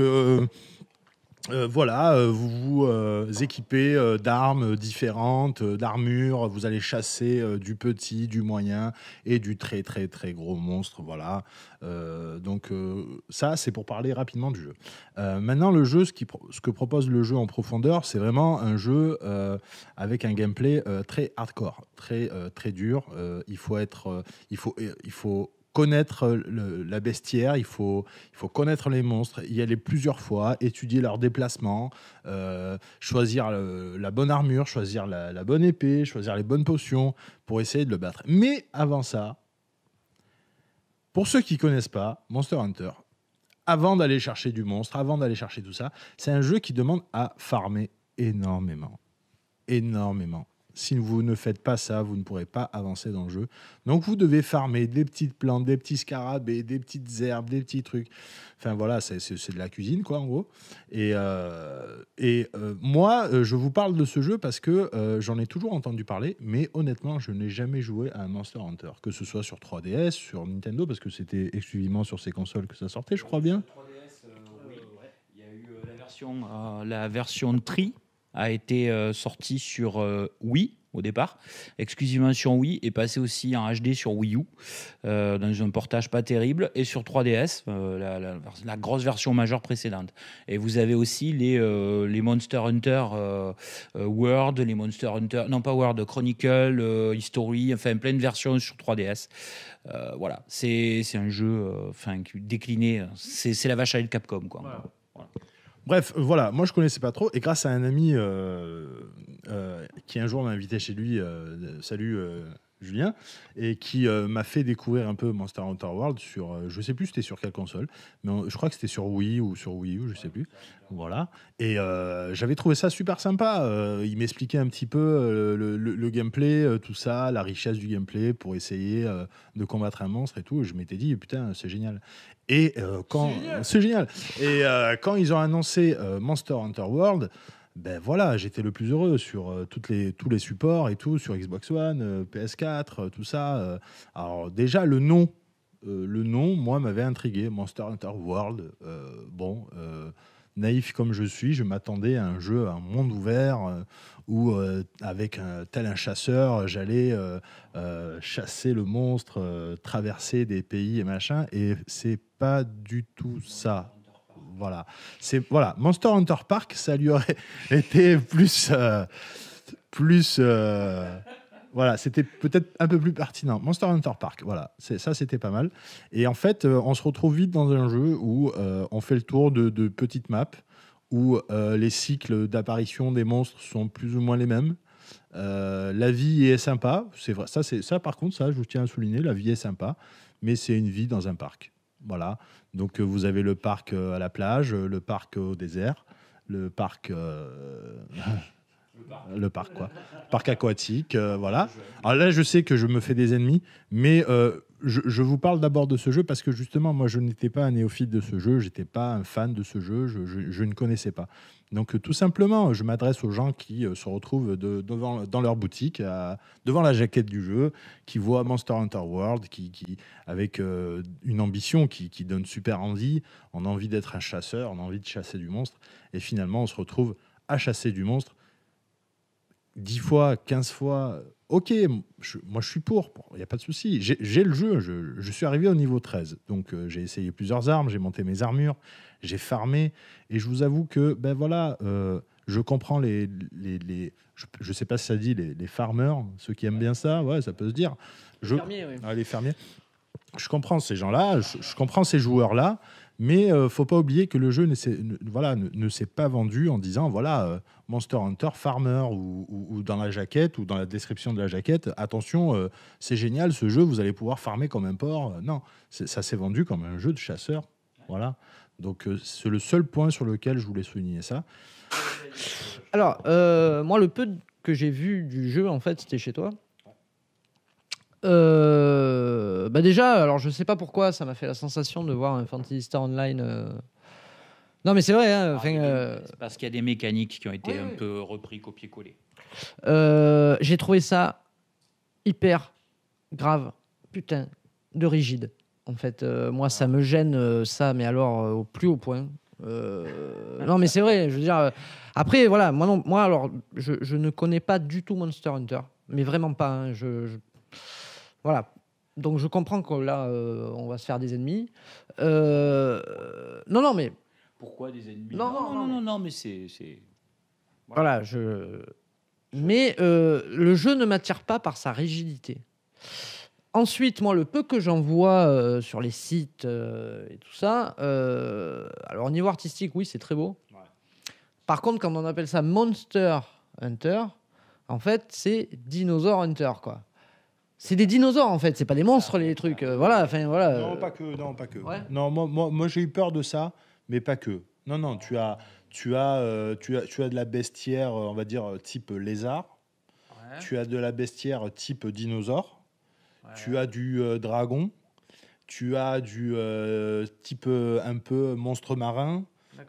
Speaker 3: euh, voilà, euh, vous vous euh, équipez d'armes différentes, d'armures, vous allez chasser du petit, du moyen et du très très très gros monstre, voilà. donc ça, c'est pour parler rapidement du jeu. maintenant, le jeu, ce, qui ce, que propose le jeu en profondeur, c'est vraiment un jeu avec un gameplay très hardcore, très très dur. il faut être, il faut, il faut connaître euh, la bestiaire, il faut, il faut connaître les monstres, y aller plusieurs fois, étudier leurs déplacements, euh, choisir euh, la bonne armure, choisir la, bonne épée, choisir les bonnes potions pour essayer de le battre. Mais avant ça, pour ceux qui connaissent pas Monster Hunter, avant d'aller chercher du monstre, avant d'aller chercher tout ça, c'est un jeu qui demande à farmer énormément. Énormément. Si vous ne faites pas ça, vous ne pourrez pas avancer dans le jeu. Donc vous devez farmer des petites plantes, des petits scarabées, des petites herbes, des petits trucs. Enfin voilà, c'est de la cuisine quoi en gros. Et, euh, et euh, moi, euh, je vous parle de ce jeu parce que j'en ai toujours entendu parler, mais honnêtement, je n'ai jamais joué à un Monster Hunter, que ce soit sur 3DS, sur Nintendo, parce que c'était exclusivement sur ces consoles que ça sortait, je crois bien. 3DS, il y a eu la version, la version Tri
Speaker 2: a été euh, sorti sur euh, Wii au départ, exclusivement sur Wii et passé aussi en HD sur Wii U euh, dans un portage pas terrible et sur 3DS, la, grosse version majeure précédente. Et vous avez aussi les, les Monster Hunter World, les Monster Hunter, non pas World, Chronicle, History, enfin plein de versions sur 3DS. voilà, c'est un jeu enfin décliné, c'est la vache à de Capcom. Quoi. Voilà.
Speaker 3: Bref, euh, voilà, moi je connaissais pas trop et grâce à un ami euh, euh, qui un jour m'a invité chez lui, euh, salut Julien, et qui euh, m'a fait découvrir un peu Monster Hunter World sur, euh, je sais plus c'était sur quelle console, mais je crois que c'était sur Wii ou sur Wii U, je sais plus. Voilà. Et euh, j'avais trouvé ça super sympa. il m'expliquait un petit peu le, gameplay, tout ça, la richesse du gameplay pour essayer de combattre un monstre et tout. Et je m'étais dit, putain, c'est génial. Et quand c'est génial. Et quand ils ont annoncé Monster Hunter World, ben voilà, j'étais le plus heureux sur euh, toutes les, tous les supports et tout, sur Xbox One, euh, PS4, euh, tout ça. Alors déjà, le nom, le nom, moi, m'avait intrigué, Monster Hunter World. bon, naïf comme je suis, je m'attendais à un jeu, à un monde ouvert, où avec un, tel un chasseur, j'allais chasser le monstre, traverser des pays et machin, et c'est pas du tout ça. Voilà. C'est voilà, Monster Hunter Park, ça lui aurait été plus euh, plus euh, voilà, c'était peut-être un peu plus pertinent. Monster Hunter Park, voilà, ça c'était pas mal. Et en fait, euh, on se retrouve vite dans un jeu où on fait le tour de, de petites maps où les cycles d'apparition des monstres sont plus ou moins les mêmes. la vie est sympa, c'est vrai. Ça, c'est ça. Par contre, ça, je tiens à souligner, la vie est sympa, mais c'est une vie dans un parc. Voilà. Donc euh, vous avez le parc euh, à la plage, euh, le parc au désert, le parc. Le parc. quoi. parc aquatique, voilà. Alors là, je sais que je me fais des ennemis, mais je, vous parle d'abord de ce jeu parce que justement, moi, je n'étais pas un néophyte de ce jeu, Je n'étais pas un fan de ce jeu, je, ne connaissais pas. Donc, tout simplement, je m'adresse aux gens qui euh, se retrouvent devant, dans leur boutique, devant la jaquette du jeu, qui voient Monster Hunter World, qui, avec euh, une ambition qui, donne super envie. On a envie d'être un chasseur, on a envie de chasser du monstre. Et finalement, on se retrouve à chasser du monstre dix fois, 15 fois, ok, moi je suis pour, il n'y a pas de souci, j'ai le jeu, je, suis arrivé au niveau 13, donc euh, j'ai essayé plusieurs armes, j'ai monté mes armures, j'ai farmé, et je vous avoue que, ben voilà, euh, je comprends les, les, je, ne sais pas si ça dit, les, les farmers, ceux qui aiment bien ça, ouais, ça peut se dire. Je, les fermiers, oui. Ah, les fermiers. Je comprends ces gens-là, je, je comprends ces joueurs-là, mais ne euh, faut pas oublier que le jeu ne s'est, voilà, ne, s'est pas vendu en disant voilà euh, Monster Hunter Farmer ou, dans la jaquette ou dans la description de la jaquette attention euh, c'est génial ce jeu vous allez pouvoir farmer comme un porc non ça s'est vendu comme un jeu de chasseur voilà donc c'est le seul point sur lequel je voulais souligner ça. Alors moi le peu que j'ai vu du jeu en fait c'était chez toi.
Speaker 1: Euh, bah déjà, alors je sais pas pourquoi ça m'a fait la sensation de voir un Fantasy Star Online. Euh. Non, mais c'est vrai. Hein, ah, euh. C'est
Speaker 2: Parce qu'il y a des mécaniques qui ont été un peu repris, copier collées.
Speaker 1: J'ai trouvé ça hyper grave, putain, de rigide. En fait, moi, ça ah. me gêne, ça, mais alors au plus haut point. non, mais c'est vrai. Je veux dire. après, voilà, moi, non, moi, alors, je, ne connais pas du tout Monster Hunter, mais vraiment pas. Hein, je... Voilà. Donc je comprends que là, euh, on va se faire des ennemis. Euh, non, non, mais.
Speaker 2: Pourquoi des ennemis Non, non, non, non, mais, c'est.
Speaker 1: Voilà. je. Mais euh, le jeu ne m'attire pas par sa rigidité. Ensuite, moi, le peu que j'en vois sur les sites et tout ça, alors au niveau artistique, oui, c'est très beau. Par contre, quand on appelle ça Monster Hunter, en fait, c'est Dinosaur Hunter, quoi. C'est des dinosaures en fait, c'est pas des monstres les trucs. Euh, voilà, enfin voilà. Non, pas
Speaker 3: que, moi, j'ai eu peur de ça, mais pas que. Non, non, tu as, tu as, euh, tu as, tu as de la bestiaire, euh, on va dire type lézard. Tu as de la bestiaire type dinosaure. Tu as du dragon. Tu as du type un peu monstre marin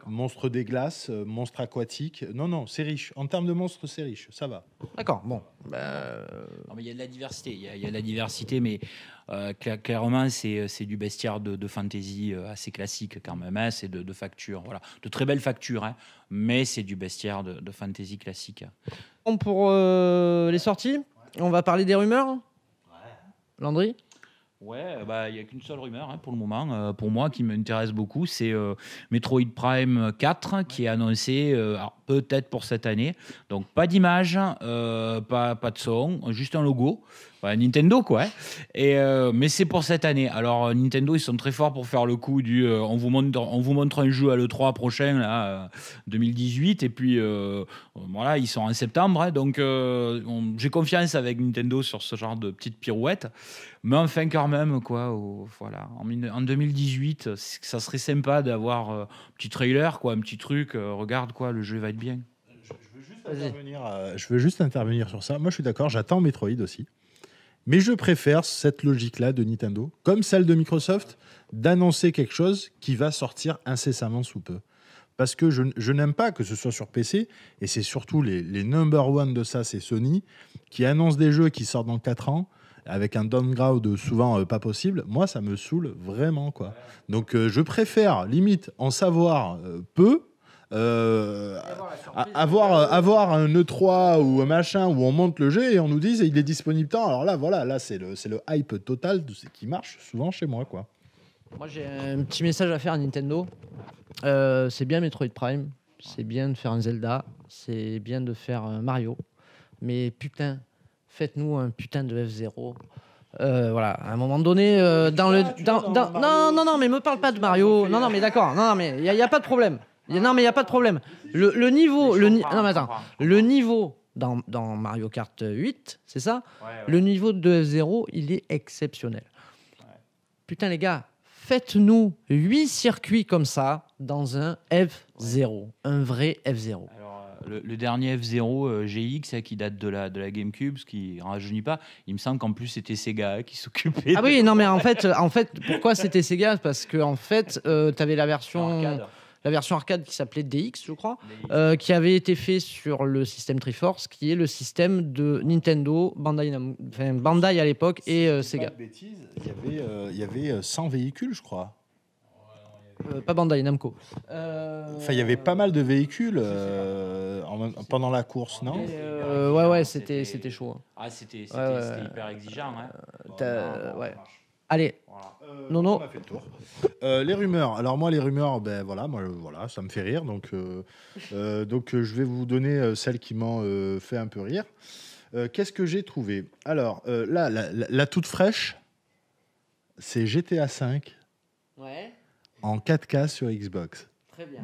Speaker 3: monstre des glaces, euh, monstre aquatique. Non, non, c'est riche. En termes de monstres, c'est riche. Ça va. D'accord, bon.
Speaker 2: Bah, euh, mais il y a de la diversité. Il y, a, de la diversité, mais euh, clairement, c'est, du bestiaire de, fantasy assez classique quand même. Hein. c'est de, de factures, voilà. de très belles factures, hein. mais c'est du bestiaire de, fantasy classique.
Speaker 1: Bon, pour les sorties, on va parler des rumeurs. Hein. Landry
Speaker 2: Ouais, euh, bah, il n'y a qu'une seule rumeur hein, pour le moment, euh, pour moi, qui m'intéresse beaucoup, c'est euh, Metroid Prime 4 qui est annoncé peut-être pour cette année. Donc pas d'image, pas, pas de son, juste un logo. Nintendo, quoi. Hein. Euh, mais c'est pour cette année. Alors, euh, Nintendo, ils sont très forts pour faire le coup du euh, on, vous montre, on vous montre un jeu à l'E3 prochain, là, 2018. Et puis, voilà, ils sont en septembre. Hein. donc, j'ai confiance avec Nintendo sur ce genre de petite pirouettes. Mais enfin, quand même, quoi. voilà. En, 2018, ça serait sympa d'avoir un petit trailer, quoi, un petit truc. regarde, quoi, le jeu va être bien. Je
Speaker 3: veux, juste intervenir, je veux juste intervenir sur ça. Moi, je suis d'accord, j'attends Metroid aussi. Mais je préfère cette logique-là de Nintendo, comme celle de Microsoft, d'annoncer quelque chose qui va sortir incessamment sous peu. Parce que je, n'aime pas que ce soit sur PC, et c'est surtout les, number one de ça, c'est Sony, qui annonce des jeux qui sortent dans 4 ans, avec un downgrade souvent euh, pas possible, moi ça me saoule vraiment quoi. Donc euh, je préfère limite en savoir euh, peu euh, avoir, euh, avoir un E3 ou un machin où on monte le jeu et on nous dit il est disponible tant. Alors là, voilà, là, c'est le, c'est le hype total de ce qui marche souvent chez moi, quoi.
Speaker 1: Moi, j'ai un petit message à faire à Nintendo. Euh, c'est bien Metroid Prime, c'est bien de faire un Zelda, c'est bien de faire Mario, mais putain, faites-nous un putain de F0. voilà, à un moment donné, dans le. non, non, non, mais me parle pas de Mario. Non, non, mais d'accord, non, non, mais il n'y a, pas de problème. Non, mais il n'y a pas de problème. Le, niveau, le, non, attends. le niveau dans, Mario Kart 8, c'est ça Le niveau de 0, il est exceptionnel. Putain, les gars, faites-nous huit circuits comme ça dans un F0, un vrai F0.
Speaker 2: Alors, euh, le, dernier F0 euh, GX hein, qui date de la, de la GameCube, ce qui ne rajeunit pas, il me semble qu'en plus c'était Sega hein, qui s'occupait. Ah oui, non mais en fait, en fait pourquoi c'était
Speaker 1: Sega Parce que en fait, euh, tu avais la version la version arcade qui s'appelait DX, je crois, euh, qui avait été fait sur le système Triforce, qui est le système de Nintendo, Bandai, enfin, Bandai à l'époque
Speaker 3: et euh, Sega. bêtises, il y avait, euh, il y avait 100 véhicules, je crois. pas Bandai, Namco. Enfin, il y avait pas mal de véhicules pendant la course, non Ouais, ouais, c'était chaud. Hein. Ah, c'était hyper
Speaker 2: exigeant. Hein. ouais.
Speaker 3: Allez. Voilà. Euh, non, non. Euh, les rumeurs. Alors moi, les rumeurs, ben voilà, moi, voilà, ça me fait rire. Donc, euh, donc, je vais vous donner celle qui m'ont fait un peu rire. Qu'est-ce que j'ai trouvé Alors là, la, toute fraîche, c'est GTA V. En 4K sur Xbox. Très bien.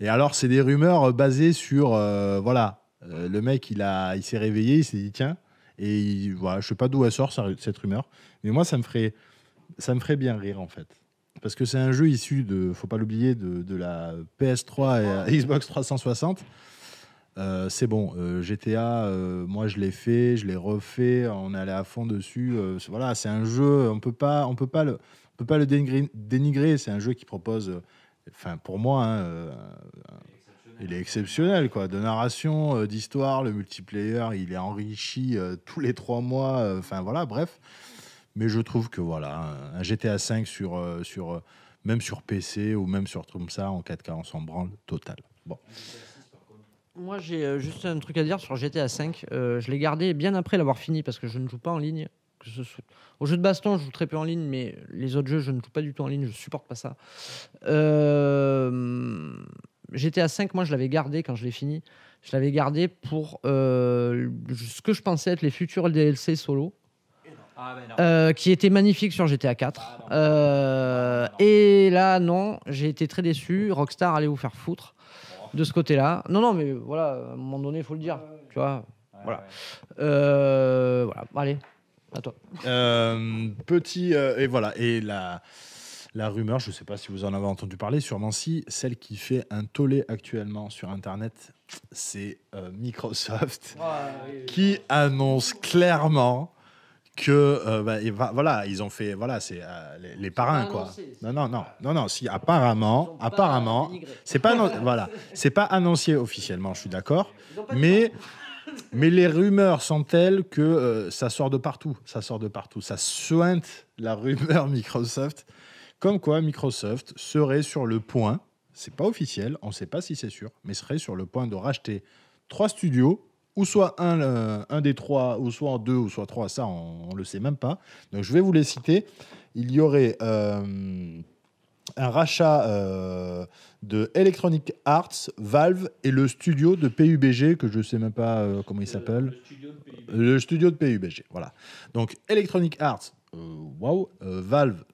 Speaker 3: Et alors, c'est des rumeurs basées sur, voilà, le mec, il a, il s'est réveillé, il s'est dit tiens, et il, voilà, je sais pas d'où elle sort cette rumeur. Mais moi, ça me ferait, ça me ferait bien rire en fait. Parce que c'est un jeu issu de, faut pas l'oublier, de, de, la PS3 et ah. Xbox 360. Euh, c'est bon, euh, GTA, euh, moi je l'ai fait, je l'ai refait, on allait à fond dessus. voilà, c'est un jeu, on peut pas, on peut pas le, on peut pas le dénigrer. C'est un jeu qui propose, enfin pour moi, hein, il est exceptionnel, quoi. De narration, d'histoire, le multiplayer, il est enrichi tous les trois mois. Enfin, voilà, bref. Mais je trouve que voilà, un GTA 5 sur, euh, sur, euh, même sur PC ou même sur comme ça, en 4K, on s'en branle total. Bon.
Speaker 1: Moi, j'ai euh, juste un truc à dire sur GTA 5. je l'ai gardé bien après l'avoir fini parce que je ne joue pas en ligne. Au jeu de baston, je joue très peu en ligne, mais les autres jeux, je ne joue pas du tout en ligne, je supporte pas ça. GTA 5, moi, je l'avais gardé quand je l'ai fini. Je l'avais gardé pour ce que je pensais être les futurs DLC solo. Ah, euh, qui était magnifique sur GTA 4. Ah, euh, ah, et là, non, j'ai été très déçu. Rockstar, allez vous faire foutre oh. de ce côté-là. Non, non, mais voilà, à un moment donné, il faut le dire. Tu
Speaker 3: vois, voilà. Euh, voilà, allez, à toi. petit, et voilà, et la. La rumeur, je ne sais pas si vous en avez entendu parler, sûrement si, celle qui fait un tollé actuellement sur Internet, c'est Microsoft, qui annonce clairement que euh, bah, voilà, ils ont fait voilà, c'est euh, les, parrains quoi. non non non non non si apparemment apparemment c'est pas voilà c'est pas annoncé officiellement, je suis d'accord, mais mais les rumeurs sont telles que euh, ça sort de partout, ça sort de partout, ça sointe la rumeur Microsoft, comme quoi Microsoft serait sur le point, c'est pas officiel, on ne sait pas si c'est sûr, mais serait sur le point de racheter trois studios ou soit un, un des trois, ou soit deux, ou soit trois, ça on, le sait même pas. Donc je vais vous les citer. Il y aurait euh, un rachat euh, de Electronic Arts, Valve et le studio de PUBG, que je ne sais même pas euh, comment il s'appelle. Le, studio de PUBG, voilà. Donc Electronic Arts, Valve,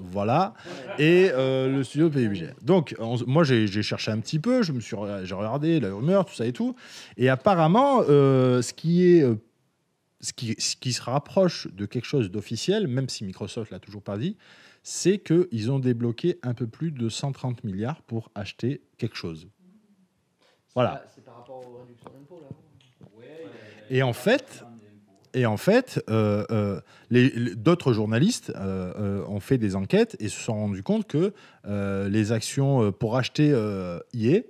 Speaker 3: voilà. Et euh, le studio PUBG. Donc, moi, j'ai cherché un petit peu, je me suis, j'ai regardé la rumeur, tout ça et tout. Et apparemment, euh, ce qui est. Euh, ce qui se rapproche de quelque chose d'officiel, même si Microsoft l'a toujours pas dit, c'est qu'ils ont débloqué un peu plus de 130 milliards pour acheter quelque chose. Voilà. C'est par rapport aux réductions d'impôts, là. Et en fait, et en fait, euh, euh, d'autres journalistes euh, ont fait des enquêtes et se sont rendus compte que les actions pour acheter IE,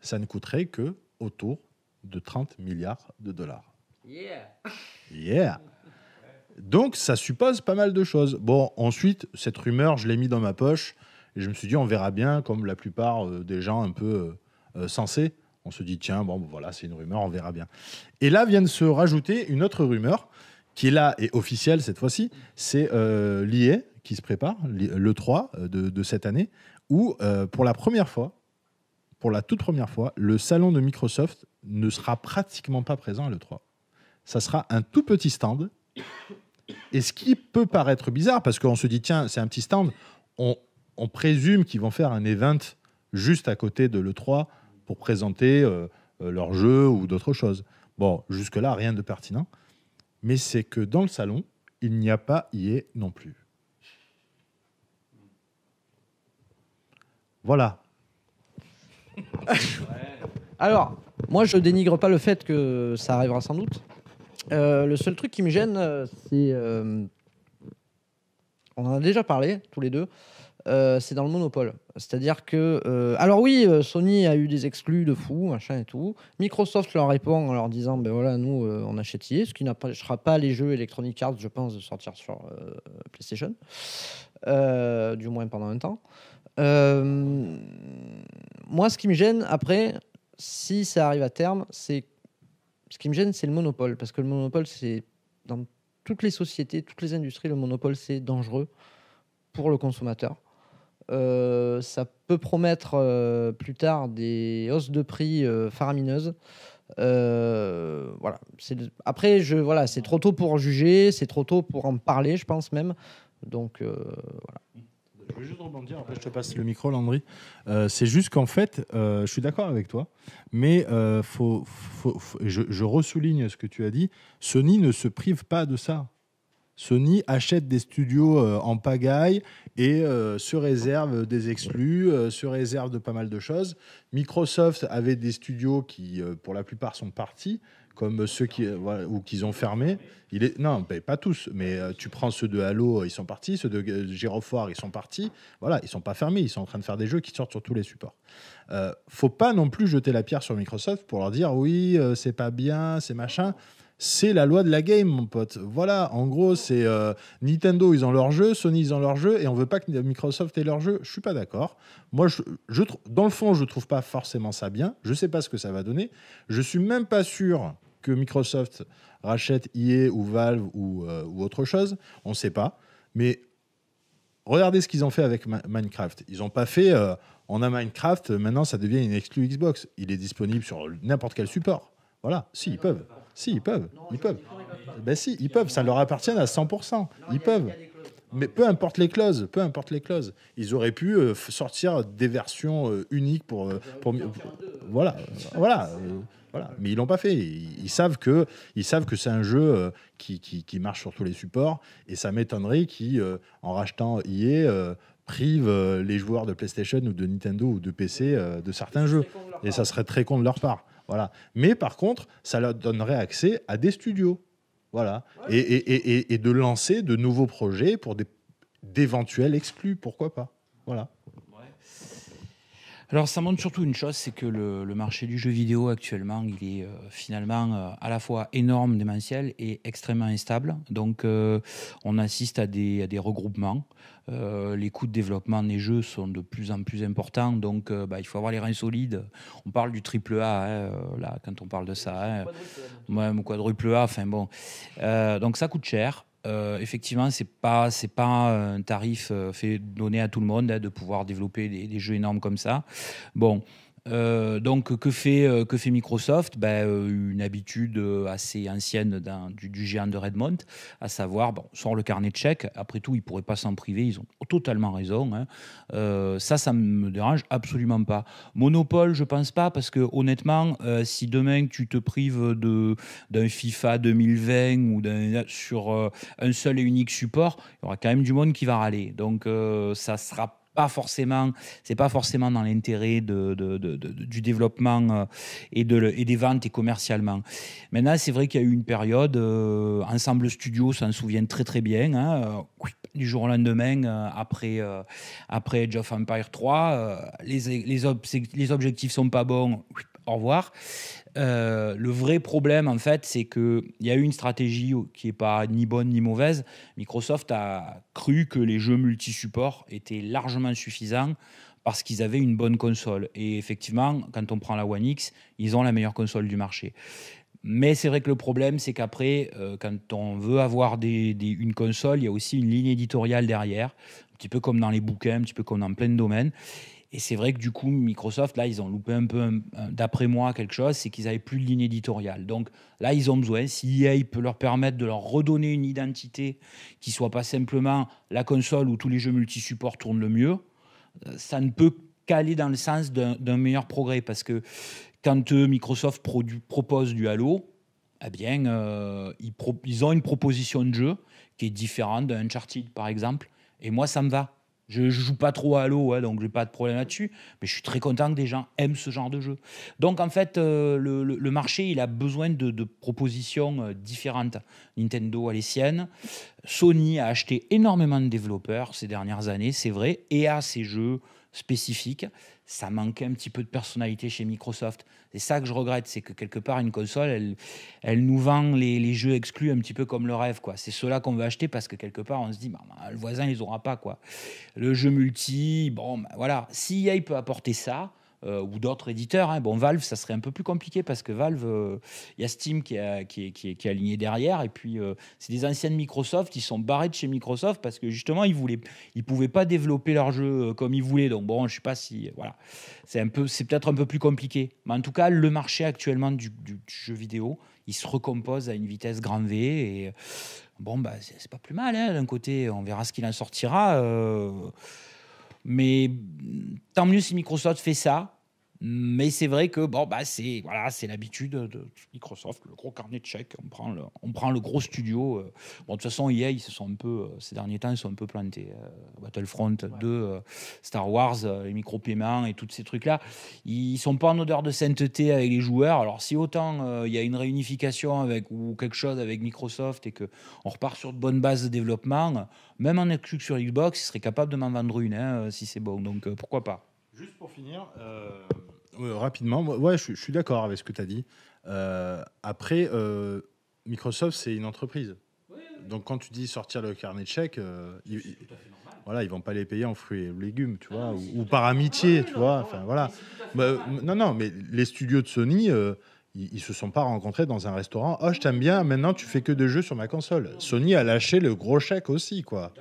Speaker 3: ça ne coûterait que autour de 30 milliards de dollars. Yeah. Yeah. Donc ça suppose pas mal de choses. Bon, ensuite, cette rumeur, je l'ai mis dans ma poche et je me suis dit, on verra bien, comme la plupart des gens un peu sensés, on se dit, tiens, bon, voilà, c'est une rumeur, on verra bien. Et là vient de se rajouter une autre rumeur qui est là et officielle cette fois-ci. C'est euh, l'IA qui se prépare, l'E3 euh, de, cette année, où euh, pour la première fois, pour la toute première fois, le salon de Microsoft ne sera pratiquement pas présent à l'E3. Ça sera un tout petit stand. Et ce qui peut paraître bizarre, parce qu'on se dit, tiens, c'est un petit stand, on, on présume qu'ils vont faire un event juste à côté de l'E3 pour présenter euh, euh, leur jeu ou d'autres choses. Bon, jusque-là, rien de pertinent. Mais c'est que dans le salon, il n'y a pas est non plus. Voilà.
Speaker 1: Alors, moi, je dénigre pas le fait que ça arrivera sans doute. Euh, le seul truc qui me gêne, c'est. on en a déjà parlé, tous les deux. Euh, c'est dans le monopole. C'est-à-dire que. Euh, alors oui, euh, Sony a eu des exclus de fou, machin et tout. Microsoft leur répond en leur disant ben voilà, nous, on achète ce qui n'empêchera pas les jeux Electronic Arts, je pense, de sortir sur PlayStation. du moins pendant un temps. moi, ce qui me gêne après, si ça arrive à terme, c'est. Ce qui me gêne, c'est le monopole. Parce que le monopole, c'est. Dans toutes les sociétés, toutes les industries, le monopole, c'est dangereux pour le consommateur. Euh, ça peut promettre euh, plus tard des hausses de prix euh, faramineuses. voilà. Après, je voilà, c'est trop tôt
Speaker 3: pour juger, c'est trop tôt pour en parler, je pense même. Donc voilà. Je vais juste rebondir, après je te passe le micro, Landry. c'est juste qu'en fait, je suis d'accord avec toi, mais faut, faut, je, je ressouligne ce que tu as dit. Sony ne se prive pas de ça. Sony achète des studios euh, en pagaille et euh, se réserve des exclus, euh, se réserve de pas mal de choses. Microsoft avait des studios qui, pour la plupart, sont partis, comme ceux qui ou qu'ils ont fermé. Il est non, pas tous, mais tu prends ceux de Halo, ils sont partis, ceux de Girofoire, ils sont partis. Voilà, ils sont pas fermés, ils sont en train de faire des jeux qui sortent sur tous les supports. faut pas non plus jeter la pierre sur Microsoft pour leur dire oui, c'est pas bien, c'est machin c'est la loi de la game, mon pote. Voilà, en gros, c'est euh, Nintendo, ils ont leur jeu, Sony, ils ont leur jeu, et on veut pas que Microsoft ait leur jeu. Je suis pas d'accord. Moi, je, je, dans le fond, je trouve pas forcément ça bien. Je sais pas ce que ça va donner. Je suis même pas sûr que Microsoft rachète EA ou Valve euh, ou, autre chose. On sait pas. Mais regardez ce qu'ils ont fait avec Minecraft. Ils n'ont pas fait. Euh, on a Minecraft, maintenant ça devient une exclu Xbox. Il est disponible sur n'importe quel support. Voilà, si, ils peuvent. Si, ils peuvent. Ils peuvent. Ben si, ils peuvent. Ça leur appartient à 100%. Ils peuvent. Mais peu importe les clauses, peu importe les clauses, ils auraient pu euh, sortir des versions euh, uniques pour, euh, pour, voilà, voilà, voilà. Mais ils l'ont pas fait. Ils, savent que, ils savent que c'est un jeu qui, qui, marche sur tous les supports, et ça m'étonnerait qu'en en rachetant IE, privent les joueurs de PlayStation ou de Nintendo ou de PC de certains jeux. Et ça serait très con de leur part. Mais par contre, ça leur donnerait accès à des studios. Voilà. Et, de lancer de nouveaux projets pour d'éventuels exclus, pourquoi pas. Voilà.
Speaker 2: Alors ça montre surtout une chose, c'est que le, marché du jeu vidéo actuellement, il est euh, finalement euh, à la fois énorme, démentiel et extrêmement instable. Donc euh, on assiste à des regroupements. Euh, les coûts de développement des jeux sont de plus en plus importants, donc euh, bah, il faut avoir les reins solides. On parle du triple A, hein, euh, là, quand on parle de ça. même hein. Même quadruple A, enfin bon. donc ça coûte cher. effectivement, c'est pas pas un tarif fait donné à tout le monde hein, de pouvoir développer des, des, jeux énormes comme ça. Bon, euh, donc, que fait, euh, que fait Microsoft ben, euh, Une habitude assez ancienne du, géant de Redmond, à savoir, bon, sort le carnet de chèques, après tout, ils ne pourraient pas s'en priver, ils ont totalement raison. Hein. ça, ça ne me dérange absolument pas. Monopole, je ne pense pas, parce que honnêtement, si demain tu te prives d'un FIFA 2020 ou sur un seul et unique support, il y aura quand même du monde qui va râler. Donc, ça ne sera pas forcément, c'est pas forcément dans l'intérêt de, du développement euh, et, de, et des ventes et commercialement. Maintenant, c'est vrai qu'il y a eu une période, euh, Ensemble Studio s'en souvient très très bien, hein, euh, du jour au lendemain, après, après Age of Empire 3, les, les, les objectifs sont pas bons, au revoir. Euh, le vrai problème, en fait, c'est qu'il y a eu une stratégie qui n'est pas ni bonne ni mauvaise. Microsoft a cru que les jeux multi-support étaient largement suffisants parce qu'ils avaient une bonne console. Et effectivement, quand on prend la One X, ils ont la meilleure console du marché. Mais c'est vrai que le problème, c'est qu'après, euh, quand on veut avoir une console, il y a aussi une ligne éditoriale derrière, un petit peu comme dans les bouquins, un petit peu comme dans plein de domaines. Et c'est vrai que du coup, Microsoft, là, ils ont loupé un peu, d'après moi, quelque chose, c'est qu'ils n'avaient plus de ligne éditoriale. Donc là, ils ont besoin, si EA peut leur permettre de leur redonner une identité qui soit pas simplement la console où tous les jeux multi supports tournent le mieux, euh, ça ne peut qu'aller dans le sens d'un meilleur progrès. Parce que quand euh, Microsoft propose du Halo, eh bien, euh, ils, ils ont une proposition de jeu qui est différente d'Uncharted par exemple. Et moi, ça me va je ne joue pas trop à l'eau, hein, donc je n'ai pas de problème là-dessus. Mais je suis très content que des gens aiment ce genre de jeu. Donc en fait, euh, le, marché, il a besoin de, de propositions euh, différentes. Nintendo a les siennes. Sony a acheté énormément de développeurs ces dernières années, c'est vrai, et a ses jeux spécifique. Ça manquait un petit peu de personnalité chez Microsoft. C'est ça que je regrette, c'est que quelque part, une console, elle, nous vend les, jeux exclus un petit peu comme le rêve. quoi. C'est cela qu'on veut acheter parce que quelque part, on se dit, bah, bah, le voisin, il les aura pas. quoi. Le jeu multi, bon, bah, voilà. Si il peut apporter ça, euh, ou d'autres éditeurs. Hein. Bon, Valve, ça serait un peu plus compliqué parce que Valve, il euh, y a Steam qui, qui, est, aligné derrière. Et puis, euh, c'est des anciennes Microsoft qui sont barrés de chez Microsoft parce que justement, ils ne ils pouvaient pas développer leur jeu comme ils voulaient. Donc, bon, je ne sais pas si. Voilà. C'est peut-être un peu plus compliqué. Mais en tout cas, le marché actuellement du, jeu vidéo, il se recompose à une vitesse grand V. Et bon, bah, c'est pas plus mal. Hein. D'un côté, on verra ce qu'il en sortira. Mais tant mieux si Microsoft fait ça. Mais c'est vrai que bon, bah, c'est voilà, c'est l'habitude de Microsoft, le gros carnet de chèques. On prend le, on prend le gros studio. Euh. Bon, de toute façon, EA, ils se sont un peu, euh, ces derniers temps, ils sont un peu plantés. Euh. Battlefront 2, Star Wars, les micro-paiements et tous ces trucs-là. Ils sont pas en odeur de sainteté avec les joueurs. Alors, si autant il y a une réunification avec, ou quelque chose avec Microsoft et qu'on repart sur de bonnes bases de développement, même en exclu sur Xbox, ils seraient capables de m'en vendre une hein,
Speaker 3: si c'est bon. Donc, pourquoi pas Juste pour finir, euh, rapidement, ouais, je, suis d'accord avec ce que tu as dit. Euh, après, euh, Microsoft, c'est une entreprise. Donc quand tu dis sortir le carnet de chèques, ils, voilà, ils vont pas les payer en fruits et légumes, tu ah vois, ou, par amitié, tu non, vois. Enfin voilà. Bah, non, non, mais les studios de Sony, ils, ne se sont pas rencontrés dans un restaurant. Oh, je t'aime bien. Maintenant, tu fais que des jeux sur ma console. Sony a lâché le gros chèque aussi, quoi.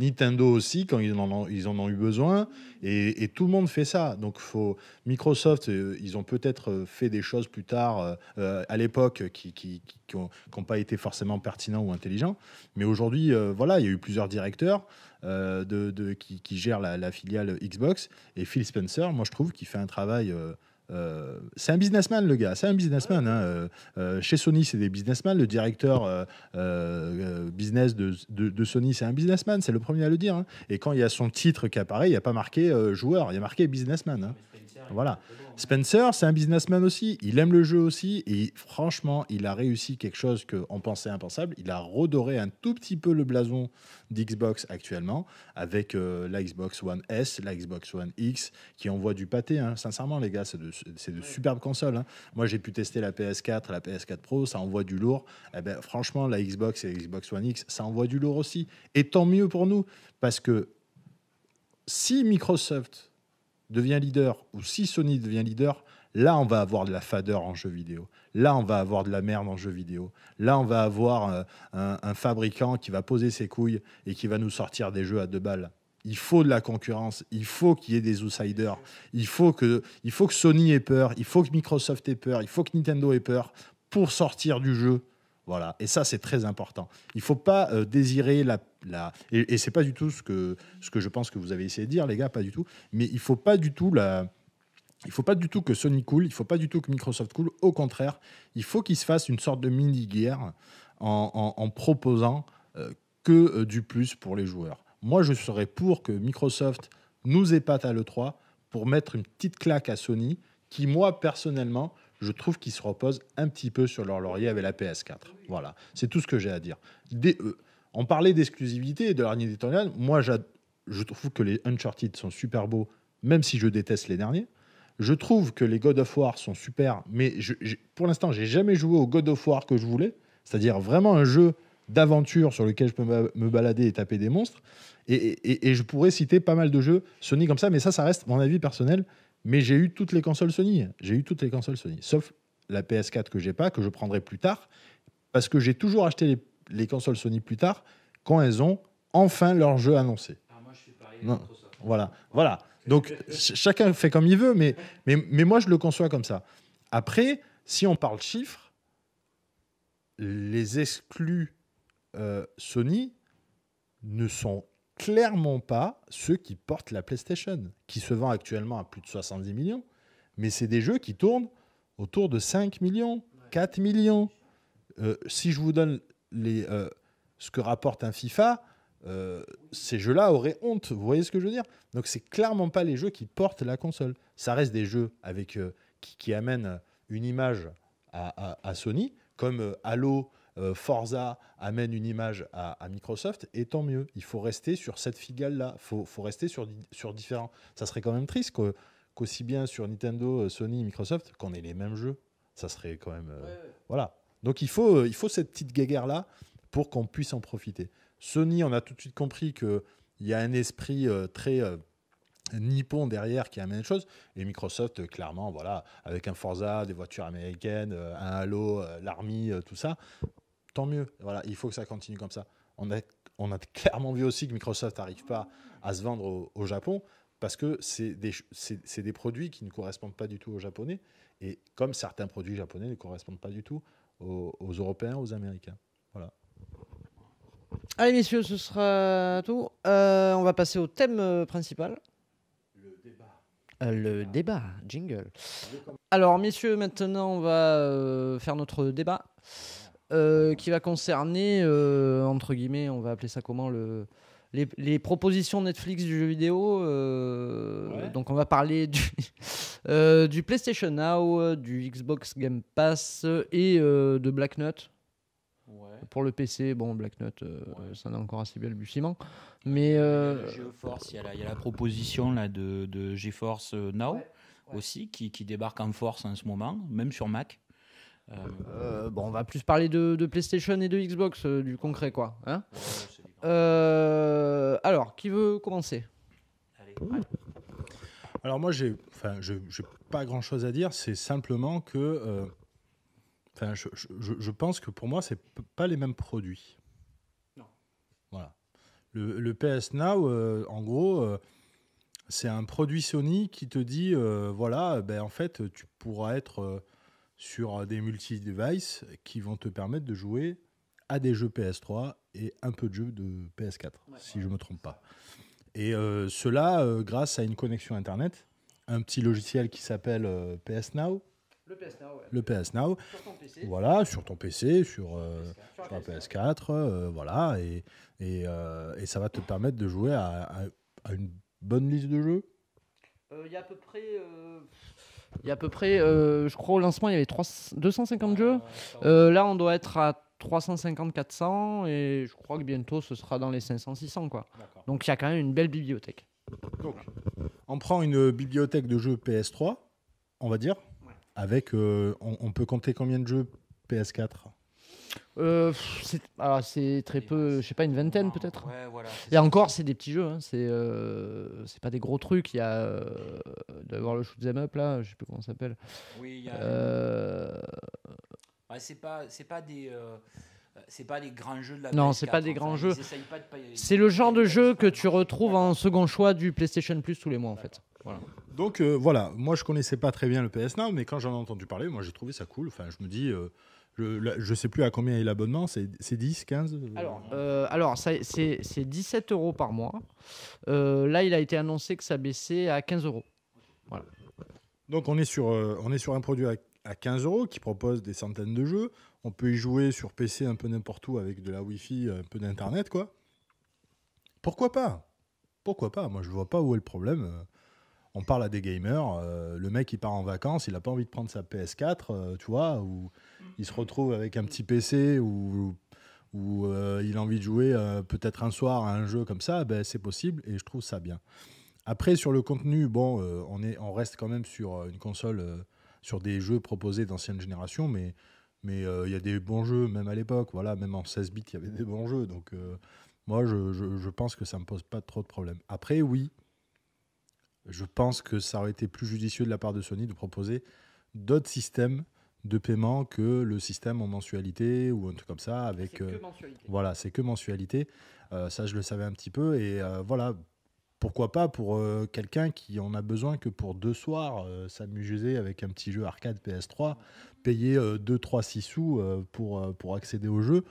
Speaker 3: Nintendo aussi, quand ils en ont, ils en ont eu besoin. Et, tout le monde fait ça. Donc, faut... Microsoft, euh, ils ont peut-être euh, fait des choses plus tard, euh, à l'époque, qui n'ont pas été forcément pertinents ou intelligents. Mais aujourd'hui, voilà, il y a eu plusieurs directeurs de, qui, gèrent la, la, filiale Xbox. Et Phil Spencer, moi, je trouve qu'il fait un travail euh, c'est un businessman, le gars. C'est un businessman. Hein. Euh, euh, chez Sony, c'est des businessmen. Le directeur business de, Sony, c'est un businessman. C'est le premier à le dire. Hein. Et quand il y a son titre qui apparaît, il n'y a pas marqué joueur, il y a marqué businessman. Hein. Voilà. Hein. Spencer, c'est un businessman aussi. Il aime le jeu aussi. Et franchement, il a réussi quelque chose qu'on pensait impensable. Il a redoré un tout petit peu le blason d'Xbox actuellement avec euh, la Xbox One S, la Xbox One X qui envoie du pâté. Hein. Sincèrement, les gars, c'est de, superbes consoles. Hein. Moi, j'ai pu tester la PS4, la PS4 Pro. Ça envoie du lourd. Et eh ben, franchement, la Xbox et la Xbox One X, ça envoie du lourd aussi. Et tant mieux pour nous parce que si Microsoft devient leader ou si Sony devient leader, là on va avoir de la fadeur en jeu vidéo. Là on va avoir de la merde en jeu vidéo. Là on va avoir euh, un, fabricant qui va poser ses couilles et qui va nous sortir des jeux à deux balles. Il faut de la concurrence, il faut qu'il y ait des outsiders, il faut, que, il faut que Sony ait peur, il faut que Microsoft ait peur, il faut que Nintendo ait peur pour sortir du jeu voilà. Et ça, c'est très important. Il ne faut pas euh, désirer la. Et, et c'est pas du tout ce que, ce que je pense que vous avez essayé de dire, les gars, pas du tout. Mais il ne faut pas du tout la. faut pas du tout que Sony coule, il ne faut pas du tout que Microsoft coule. Au contraire, il faut qu'il se fasse une sorte de mini-guerre en, proposant euh, que euh, du plus pour les joueurs. Moi, je serais pour que Microsoft nous épate à l'E3 pour mettre une petite claque à Sony, qui, moi, personnellement, je trouve qu'ils se reposent un petit peu sur leur laurier avec la PS4. Voilà, c'est tout ce que j'ai à dire. Des, euh, on parlait d'exclusivité et de l'araignée d'Etonian. Moi, je trouve que les Uncharted sont super beaux, même si je déteste les derniers. Je trouve que les God of War sont super, mais pour l'instant, j'ai jamais joué au God of War que je voulais, c'est-à-dire vraiment un jeu d'aventure sur lequel je peux me balader et taper des monstres. Et, et, je pourrais citer pas mal de jeux Sony comme ça, mais ça, ça reste mon avis personnel. Mais j'ai eu toutes les consoles Sony. J'ai eu toutes les consoles Sony, sauf la PS4 que j'ai pas, que je prendrai plus tard, parce que j'ai toujours acheté les, consoles Sony plus tard quand elles ont enfin leur jeu annoncé. Ah, moi, je suis pareil, non. Voilà, voilà. Donc chacun fait comme il veut, mais, mais, mais moi je le conçois comme ça. Après, si on parle chiffres, les exclus euh, Sony ne sont clairement pas ceux qui portent la PlayStation, qui se vend actuellement à plus de 70 millions, mais c'est des jeux qui tournent autour de 5 millions, 4 millions. Euh, si je vous donne les, euh, ce que rapporte un FIFA, euh, ces jeux-là auraient honte. Vous voyez ce que je veux dire Donc, c'est clairement pas les jeux qui portent la console. Ça reste des jeux avec, qui, qui, amènent une image à, à Sony, comme Halo, euh, Forza amène une image à, Microsoft, et tant mieux. Il faut rester sur cette figale-là. Il faut, rester sur, différents. Ça serait quand même triste qu'aussi bien sur Nintendo, euh, Sony, Microsoft, qu'on ait les mêmes jeux. Ça serait quand même. Euh, voilà. Donc il faut, il faut cette petite guéguerre-là pour qu'on puisse en profiter. Sony, on a tout de suite compris qu'il y a un esprit très nippon derrière qui amène les choses. Et Microsoft, clairement, voilà, avec un Forza, des voitures américaines, un Halo, l'armée, tout ça, tant mieux. Voilà, il faut que ça continue comme ça. On a, on a clairement vu aussi que Microsoft n'arrive pas à se vendre au, Japon parce que c'est des, c'est, des produits qui ne correspondent pas du tout aux Japonais, et comme certains produits japonais ne correspondent pas du tout aux, Européens, aux Américains. Voilà.
Speaker 1: Allez messieurs, ce sera tout. Euh, on va passer au thème euh, principal. Le débat. Euh, le débat, jingle. Alors messieurs, maintenant on va faire notre débat. Euh, qui va concerner, euh, entre guillemets, on va appeler ça comment, le, les, propositions Netflix du jeu vidéo. Euh, donc on va parler du, du, PlayStation Now, du Xbox Game Pass et de Black Nut. Pour le PC, bon, Black Nut, ça n'a encore assez bien Mais. GeForce, il y, y, a la proposition
Speaker 2: là, de, de GeForce Now aussi qui, qui, débarque en force en ce moment, même sur Mac. Euh, bon, on va plus parler de, PlayStation et de Xbox, euh, du concret,
Speaker 1: quoi. Hein. Euh, alors, qui veut commencer
Speaker 3: Alors moi, j'ai, enfin, je n'ai pas grand-chose à dire. C'est simplement que, enfin, je, pense que pour moi, c'est pas les mêmes produits. Non. Voilà. Le, PS Now, en gros c'est un produit Sony qui te dit voilà, ben en fait, tu pourras être sur euh, des multi-devices qui vont te permettre de jouer à des jeux PS3 et un peu de jeux de PS4, si je ne me trompe pas. Et euh, cela euh, grâce à une connexion Internet, un petit logiciel qui s'appelle PS Now. Le PS Now, Le PS Voilà, sur ton PC, sur, un PS4, voilà. Et, et, ça va te permettre de jouer à, à une bonne liste de jeux. Il y a à peu près il y a à peu près, euh, je crois, au lancement,
Speaker 1: il y avait 250 jeux. Ah, euh, là, on doit être à 350, 400, et je crois que bientôt, ce sera dans les 500, 600. Quoi. Donc, il y a quand même une belle bibliothèque. Donc,
Speaker 3: on prend une bibliothèque de jeux PS3, on va dire, avec, euh, on, peut compter combien de jeux PS4
Speaker 1: euh, ah, c'est, très peu, je sais pas, une vingtaine peut-être. et encore,
Speaker 3: c'est des petits jeux, hein, c'est, euh, c'est pas des
Speaker 1: gros trucs. Il y a euh, d'avoir le shoot them up là, je sais plus comment ça s'appelle. Oui, il y a.
Speaker 2: Ouais, c'est pas, c'est pas des. C'est pas les grands jeux de la Non, c'est pas des grands hein. jeux. C'est le
Speaker 1: genre de jeu que tu retrouves en second choix du PlayStation Plus tous les mois en fait.
Speaker 3: Donc voilà, moi je connaissais pas très bien le PS Now, mais quand j'en ai entendu parler, moi j'ai trouvé ça cool. Enfin, je me dis, je, ne sais plus à combien est l'abonnement, c'est 10, 15
Speaker 1: euh, Alors, euh, c'est 17 euros par mois. Euh, là, il a été annoncé que ça baissait à 15 euros.
Speaker 3: Donc, on est, sur, on est sur un produit à, 15 euros qui propose des centaines de jeux. On peut y jouer sur PC un peu n'importe où avec de la Wi-Fi, un peu d'Internet, quoi. Pourquoi pas Pourquoi pas Moi, je vois pas où est le problème on parle à des gamers, le mec il part en vacances, il n'a pas envie de prendre sa PS4, tu vois, ou il se retrouve avec un petit PC ou où euh, il a envie de jouer euh, peut-être un soir à un jeu comme ça, ben, c'est possible et je trouve ça bien. Après, sur le contenu, bon, euh, on, est, on reste quand même sur une console, sur des jeux proposés d'ancienne génération, mais il y a des bons jeux, même à l'époque, voilà, même en 16 bits, il y avait des bons jeux. Donc, moi, je, pense que ça ne me pose pas trop de problèmes. Après, oui, je pense que ça aurait été plus judicieux de la part de Sony de proposer d'autres systèmes de paiement que le système en mensualité ou un truc comme ça. Avec, euh, Voilà, c'est que mensualité. Euh, ça, je le savais un petit peu. Et euh, voilà, pourquoi pas pour quelqu'un qui en a besoin que pour deux soirs s'amuser avec un petit jeu arcade PS3, payer 2, 3, 6 sous pour, pour accéder au jeu,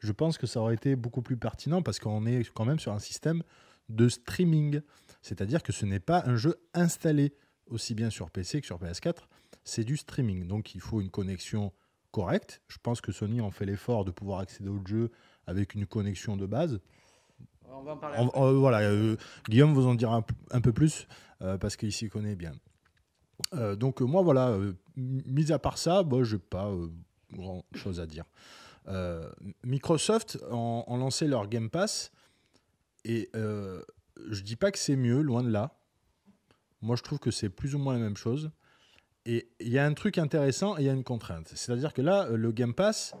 Speaker 3: je pense que ça aurait été beaucoup plus pertinent parce qu'on est quand même sur un système de streaming. C'est-à-dire que ce n'est pas un jeu installé, aussi bien sur PC que sur PS4 c'est du streaming. Donc il faut une connexion correcte. Je pense que Sony en fait l'effort de pouvoir accéder au jeu avec une connexion de base. On va en parler. voilà, euh, Guillaume vous en dira un, peu plus euh, parce qu'il s'y connaît bien. Euh, donc moi voilà, mis à part ça, bah, je n'ai pas grand chose à dire. Microsoft ont, lancé leur Game Pass et je dis pas que c'est mieux, loin de là. Moi je trouve que c'est plus ou moins la même chose. Et il y a un truc intéressant et il y a une contrainte. C'est-à-dire que là, euh, le Game Pass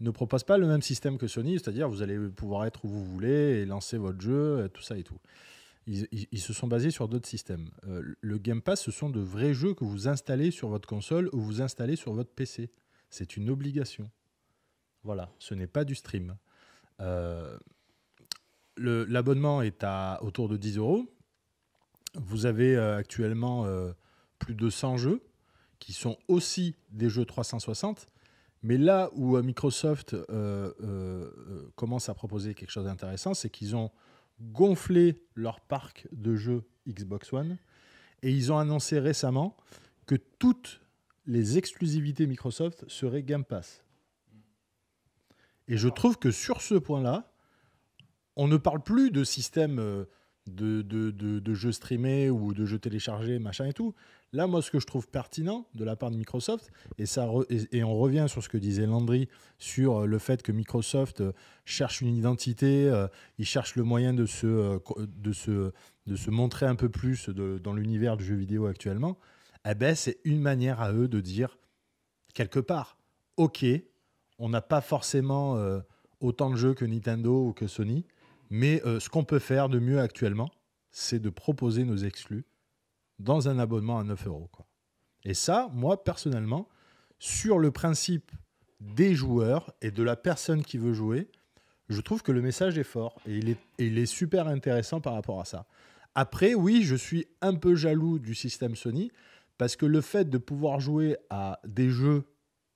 Speaker 3: ne propose pas le même système que Sony, c'est-à-dire vous allez pouvoir être où vous voulez et lancer votre jeu, euh, tout ça et tout. Ils, se sont basés sur d'autres systèmes. Euh, le Game Pass, ce sont de vrais jeux que vous installez sur votre console ou vous installez sur votre PC. C'est une obligation. Voilà, ce n'est pas du stream. L'abonnement est à autour de 10 euros. Vous avez actuellement plus de 100 jeux qui sont aussi des jeux 360. Mais là où euh, Microsoft euh, euh, commence à proposer quelque chose d'intéressant, c'est qu'ils ont gonflé leur parc de jeux Xbox One et ils ont annoncé récemment que toutes les exclusivités Microsoft seraient Game Pass. Et je trouve que sur ce point-là, on ne parle plus de système de, de, jeux streamés ou de jeux téléchargés, machin et tout. Là, moi, ce que je trouve pertinent de la part de Microsoft, et, ça et, on revient sur ce que disait Landry sur euh, le fait que Microsoft euh, cherche une identité, euh, il cherche le moyen de se, de de se montrer un peu plus dans l'univers du jeu vidéo actuellement. et eh ben, c'est une manière à eux de dire, quelque part, OK, on n'a pas forcément autant de jeux que Nintendo ou que Sony, mais euh, ce qu'on peut faire de mieux actuellement, c'est de proposer nos exclus dans un abonnement à 9 euros. Et ça, moi, personnellement, sur le principe des joueurs et de la personne qui veut jouer, je trouve que le message est fort et il est, super intéressant par rapport à ça. Après, oui, je suis un peu jaloux du système Sony parce que le fait de pouvoir jouer à des jeux,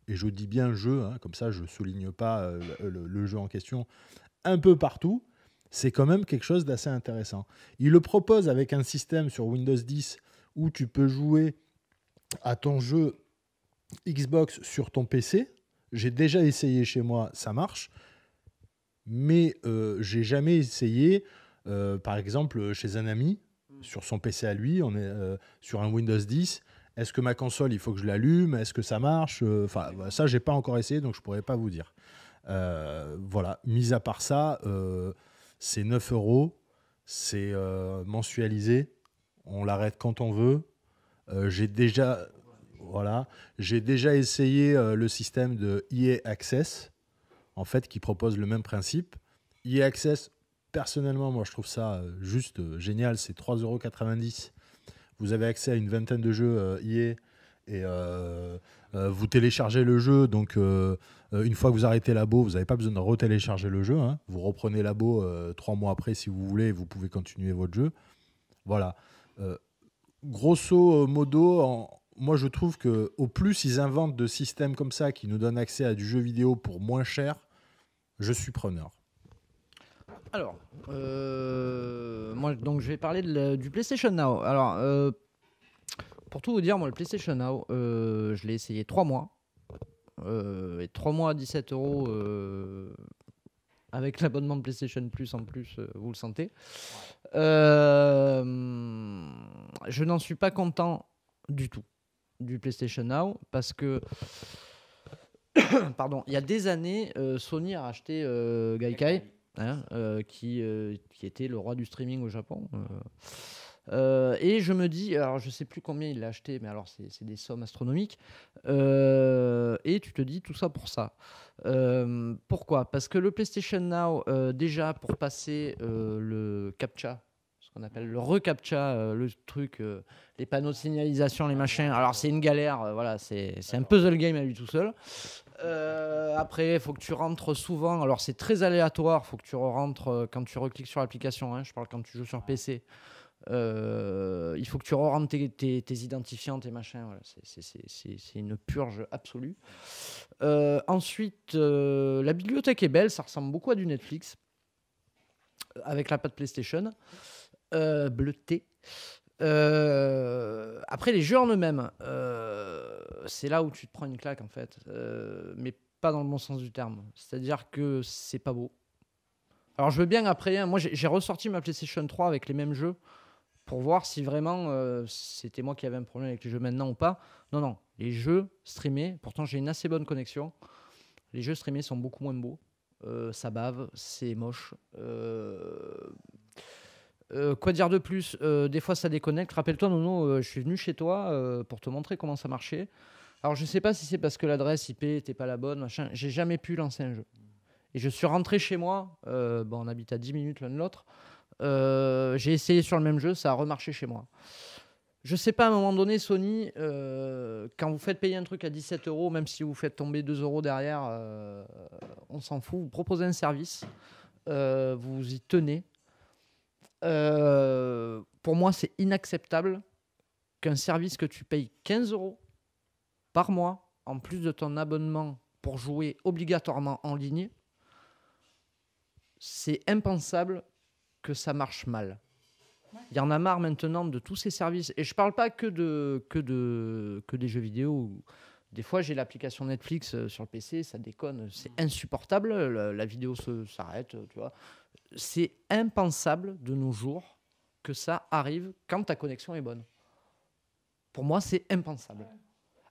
Speaker 3: et je dis bien jeux, hein, comme ça je ne souligne pas euh, le, jeu en question, un peu partout, c'est quand même quelque chose d'assez intéressant. Il le propose avec un système sur Windows 10 où tu peux jouer à ton jeu Xbox sur ton PC. J'ai déjà essayé chez moi, ça marche, mais euh, j'ai jamais essayé, euh, par exemple, chez un ami hmm. sur son PC à lui, on est euh, sur un Windows 10. Est-ce que ma console, il faut que je l'allume Est-ce que ça marche euh, Enfin, ça, j'ai pas encore essayé, donc je pourrais pas vous dire. voilà. Mis à part ça c'est 9 euros, c'est euh, mensualisé, on l'arrête quand on veut. Euh, j'ai déjà, voilà, j'ai déjà essayé euh, le système de iA e Access, en fait, qui propose le même principe. EA Access, personnellement, moi, je trouve ça juste génial. C'est 3,90 euros. Vous avez accès à une vingtaine de jeux iA e et euh, vous téléchargez le jeu, donc euh, euh, une fois que vous arrêtez l'abo, vous n'avez pas besoin de retélécharger le jeu. Hein. Vous reprenez l'abo trois mois après si vous voulez et vous pouvez continuer votre jeu. Voilà. grosso modo, moi je trouve que au plus ils inventent de systèmes comme ça qui nous donnent accès à du jeu vidéo pour moins cher, je suis preneur.
Speaker 1: Alors, moi donc je vais parler du PlayStation Now. Alors pour tout vous dire, moi, le PlayStation Now, euh, je l'ai essayé trois mois. Euh, et 3 mois à 17 euros euh, avec l'abonnement de PlayStation Plus en plus, vous le sentez. je n'en suis pas content du tout du PlayStation Now parce que pardon, il y a des années, Sony a racheté Gaikai, hein, qui, qui était le roi du streaming au Japon. Euh, et je me dis, alors je sais plus combien il l'a acheté, mais alors c'est des sommes astronomiques. Euh, et tu te dis tout ça pour ça. Euh, pourquoi Parce que le PlayStation Now, déjà pour passer le CAPTCHA, ce qu'on appelle le reCAPTCHA, le truc, les panneaux de signalisation, les machins, alors c'est une galère, voilà, c'est un puzzle game à lui tout seul. après, il faut que tu rentres souvent. Alors, c'est très aléatoire. Il faut que tu rentres quand tu recliques sur l'application. Hein, je parle quand tu joues sur PC. Euh, il faut que tu re tes, tes, identifiants, tes machins. C'est une purge absolue. Euh, ensuite, euh, la bibliothèque est belle, ça ressemble beaucoup à du Netflix, avec la patte PlayStation, bleuté. après les jeux en eux-mêmes, c'est là où tu te prends une claque en fait, mais pas dans le bon sens du terme. C'est-à-dire que c'est pas beau. Alors je veux bien après, hein, moi j'ai ressorti ma PlayStation 3 avec les mêmes jeux, pour voir si vraiment euh, c'était moi qui avais un problème avec les jeux maintenant ou pas. Non, non, les jeux streamés, pourtant j'ai une assez bonne connexion, les jeux streamés sont beaucoup moins beaux. Euh, ça bave, c'est moche. Euh, quoi dire de plus Des fois ça déconnecte. Rappelle-toi, Nono, je suis venu chez toi pour te montrer comment ça marchait. Alors je sais pas si c'est parce que l'adresse IP n'était pas la bonne, machin. J'ai jamais pu lancer un jeu. Et je suis rentré chez moi, bon, on habite à 10 minutes l'un de l'autre. Euh, j'ai essayé sur le même jeu, ça a remarché chez moi. Je sais pas, à un moment donné, Sony, euh, quand vous faites payer un truc à 17 euros, même si vous faites tomber 2 euros derrière, euh, on s'en fout. Vous proposez un service, vous y tenez. pour moi, c'est inacceptable qu'un service que tu payes 15 euros par mois, en plus de ton abonnement pour jouer obligatoirement en ligne, c'est impensable que ça marche mal. Il y en a marre maintenant de tous ces services. Et je ne parle pas que, de, que, de, que des jeux vidéo. Des fois, j'ai l'application Netflix euh, sur le PC, ça déconne, c'est mm. insupportable, la, vidéo vidéo s'arrête, euh, tu vois. C'est impensable de nos jours que ça arrive quand ta connexion est bonne. Pour moi, c'est impensable.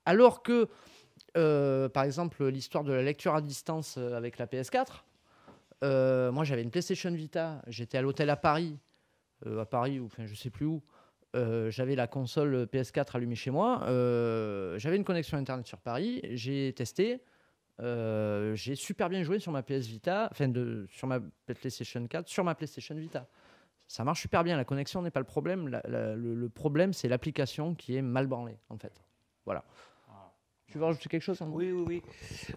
Speaker 1: Alors que, euh, par exemple, l'histoire de la lecture à distance avec la PS4, euh, moi, j'avais une PlayStation Vita. J'étais à l'hôtel à Paris, euh, à Paris ou enfin, je sais plus où. Euh, j'avais la console PS4 allumée chez moi. j'avais une connexion internet sur Paris. J'ai testé. j'ai super bien joué sur ma PS Vita, enfin sur ma PlayStation 4, sur ma PlayStation Vita. Ça marche super bien. La connexion n'est pas le problème. le, problème, c'est l'application qui est mal branlée, en fait. Voilà. Tu veux quelque chose
Speaker 2: Oui, oui, oui.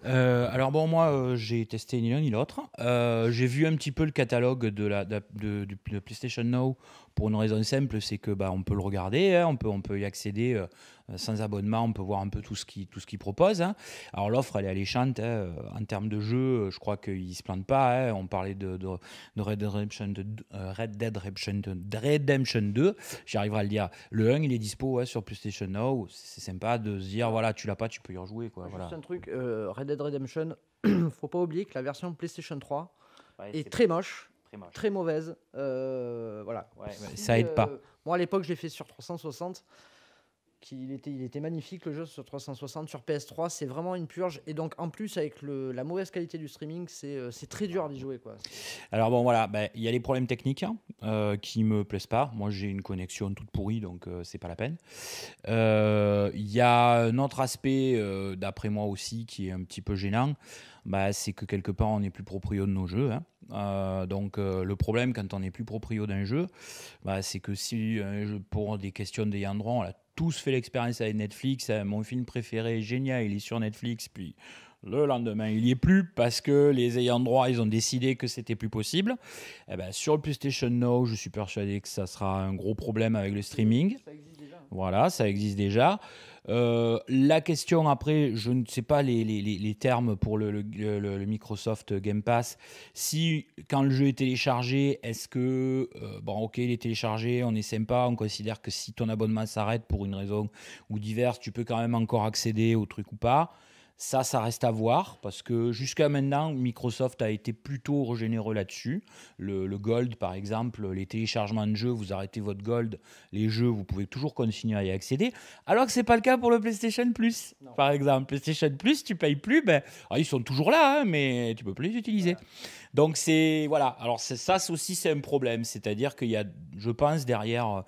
Speaker 2: Euh, alors bon, moi, euh, j'ai testé ni l'un ni l'autre. Euh, j'ai vu un petit peu le catalogue de la de, de, de PlayStation Now pour une raison simple, c'est que bah, on peut le regarder, hein, on, peut, on peut y accéder euh, sans abonnement, on peut voir un peu tout ce qui tout ce qu'ils propose. Hein. Alors l'offre, elle est alléchante. Hein, en termes de jeu, euh, je crois qu'ils se plante pas. On parlait de, Red, Redemption, Red, Dead Redemption, 2, euh, j'arriverai à le dire. Le 1, il est dispo sur PlayStation Now. C'est sympa de se dire, voilà, tu l'as pas, tu peux y rejouer. Quoi, voilà. un
Speaker 1: truc, Red Dead Redemption, faut pas oublier que la version PlayStation 3 est très moche très, mauvaise. Euh, voilà. ça aide pas. Euh, moi, à l'époque, je l'ai fait sur 360. Il était, il était magnifique le jeu sur 360, sur PS3, c'est vraiment une purge. Et donc en plus avec la mauvaise qualité du streaming, euh, c'est très dur d'y jouer. Quoi.
Speaker 2: Alors bon voilà, ben, il y a les problèmes techniques qui hein, ne qui me plaisent pas. Moi j'ai une connexion toute pourrie, donc c'est pas la peine. Il y a un autre aspect, d'après moi aussi, qui est un petit peu gênant, bah, c'est que quelque part on est plus proprio de nos jeux. Hein. Euh, donc euh, le problème quand on n'est plus proprio d'un jeu, bah, c'est que si euh, pour des questions de droit, on a tous fait l'expérience avec Netflix, hein, mon film préféré est génial, il est sur Netflix, puis le lendemain, il n'y est plus parce que les ayants droit, ils ont décidé que c'était plus possible. Eh ben, sur le PlayStation Now, je suis persuadé que ça sera un gros problème avec le streaming. Ça existe déjà. Voilà, ça existe déjà. Euh, la question après, je ne sais pas les, les, les termes pour le, le, Microsoft Game Pass. Si quand le jeu est téléchargé, est-ce que euh, bon ok il est téléchargé, on est sympa, on considère que si ton abonnement s'arrête pour une raison ou diverse, tu peux quand même encore accéder au truc ou pas. Ça, ça reste à voir parce que jusqu'à maintenant, Microsoft a été plutôt généreux là-dessus. Le, Gold, par exemple, les téléchargements de jeux, vous arrêtez votre Gold, les jeux, vous pouvez toujours continuer à y accéder. Alors que c'est pas le cas pour le PlayStation Plus, par exemple. PlayStation Plus, tu payes plus, ben, ah, ils sont toujours là, hein, mais tu peux plus les utiliser. Donc c'est voilà. Alors ça aussi, c'est un problème, c'est-à-dire qu'il y a, je pense, derrière euh,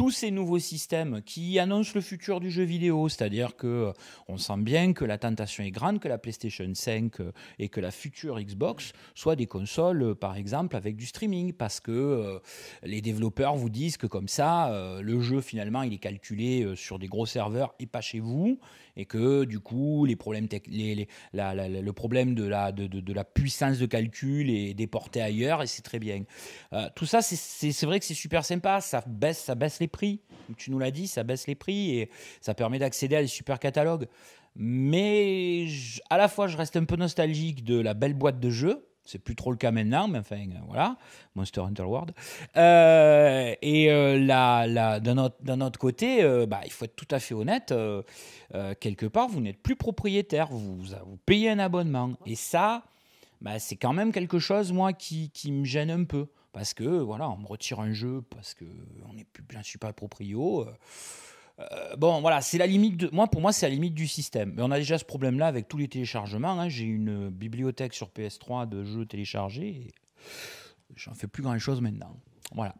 Speaker 2: tous ces nouveaux systèmes qui annoncent le futur du jeu vidéo, c'est-à-dire que euh, on sent bien que la tentation est grande que la PlayStation 5 euh, et que la future Xbox soient des consoles, euh, par exemple, avec du streaming, parce que les développeurs vous disent que comme ça, le jeu finalement, il est calculé sur des gros serveurs et pas chez vous, et que du coup, les problèmes les, la, le problème de la, de, la puissance de calcul est déporté ailleurs, et c'est très bien. tout ça, c'est vrai que c'est super sympa, ça baisse, ça baisse les prix. Tu nous l'as dit, ça baisse les prix et ça permet d'accéder à des super catalogues. Mais à la fois, je reste un peu nostalgique de la belle boîte de jeux. C'est plus trop le cas maintenant, mais enfin voilà, Monster Hunter World. Euh, et là, euh, là d'un autre, côté, euh, bah, il faut être tout à fait honnête, quelque part, vous n'êtes plus propriétaire, vous, vous, payez un abonnement. Et ça, bah, c'est quand même quelque chose, moi, qui me gêne un peu parce que voilà, on me retire un jeu parce que on n'est plus, bien ne suis pas proprio. Euh, euh, bon, voilà, c'est la limite. De, moi, pour moi, c'est la limite du système. Mais on a déjà ce problème-là avec tous les téléchargements. Hein. J'ai une bibliothèque sur PS3 de jeux téléchargés. J'en fais plus grand-chose maintenant. Voilà.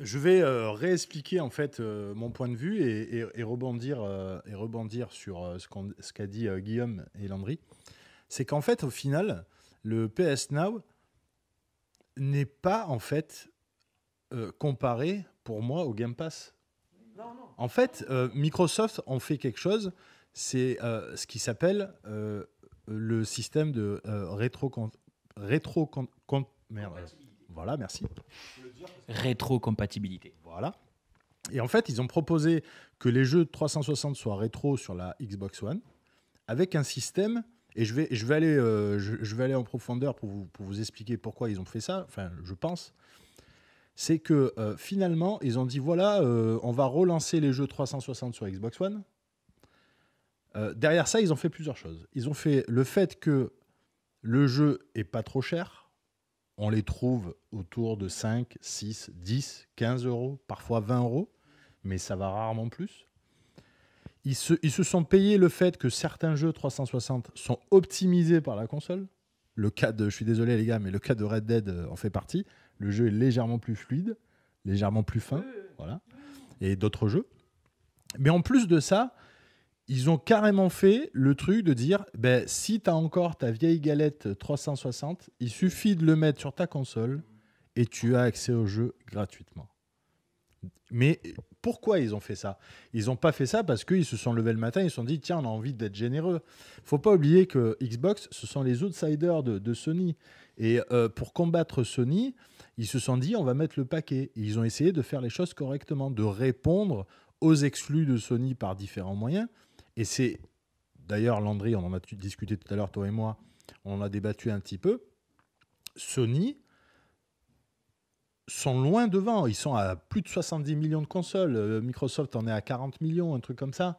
Speaker 3: je vais euh, réexpliquer en fait mon point de vue et, rebondir et rebondir sur ce, qu'on, ce qu'a dit Guillaume et Landry. C'est qu'en fait, au final, le PS Now n'est pas en fait euh, comparé pour moi au Game Pass. En fait, euh, Microsoft en fait quelque chose, c'est euh, ce qui s'appelle le système de rétro rétro Voilà, merci. Rétrocompatibilité. Voilà. Et en fait, ils ont proposé que les jeux 360 soient rétro sur la Xbox One avec un système et je vais, je vais, aller, euh, je, vais aller en profondeur pour vous, expliquer pourquoi ils ont fait ça, enfin, je pense. C'est que euh, finalement, ils ont dit voilà, euh, on va relancer les jeux 360 sur Xbox One. derrière ça, ils ont fait plusieurs choses. Ils ont fait le fait que le jeu est pas trop cher. On les trouve autour de 5, 6, 10, 15 euros, parfois 20 euros, mais ça va rarement plus ils se, ils se sont payés le fait que certains jeux 360 sont optimisés par la console. Le cas de, je suis désolé les gars, mais le cas de Red Dead euh, en fait partie. Le jeu est légèrement plus fluide, légèrement plus fin, voilà, et d'autres jeux. Mais en plus de ça, ils ont carrément fait le truc de dire ben, si tu as encore ta vieille galette 360, il suffit de le mettre sur ta console et tu as accès au jeu gratuitement. Mais pourquoi ils ont fait ça. Ils n'ont pas fait ça parce qu'ils se sont levés le matin, ils se sont dit tiens, on a envie d'être généreux. Faut pas oublier que Xbox, ce sont les outsiders de, Sony. Et euh, pour combattre Sony, ils se sont dit on va mettre le paquet. ils ont essayé de faire les choses correctement, de répondre aux exclus de Sony par différents moyens. Et c'est d'ailleurs, Landry, on en a discuté tout à l'heure, toi et moi, on en a débattu un petit peu. Sony, sont loin devant. Ils sont à plus de 70 millions de consoles. Euh, Microsoft en est à 40 millions, un truc comme ça.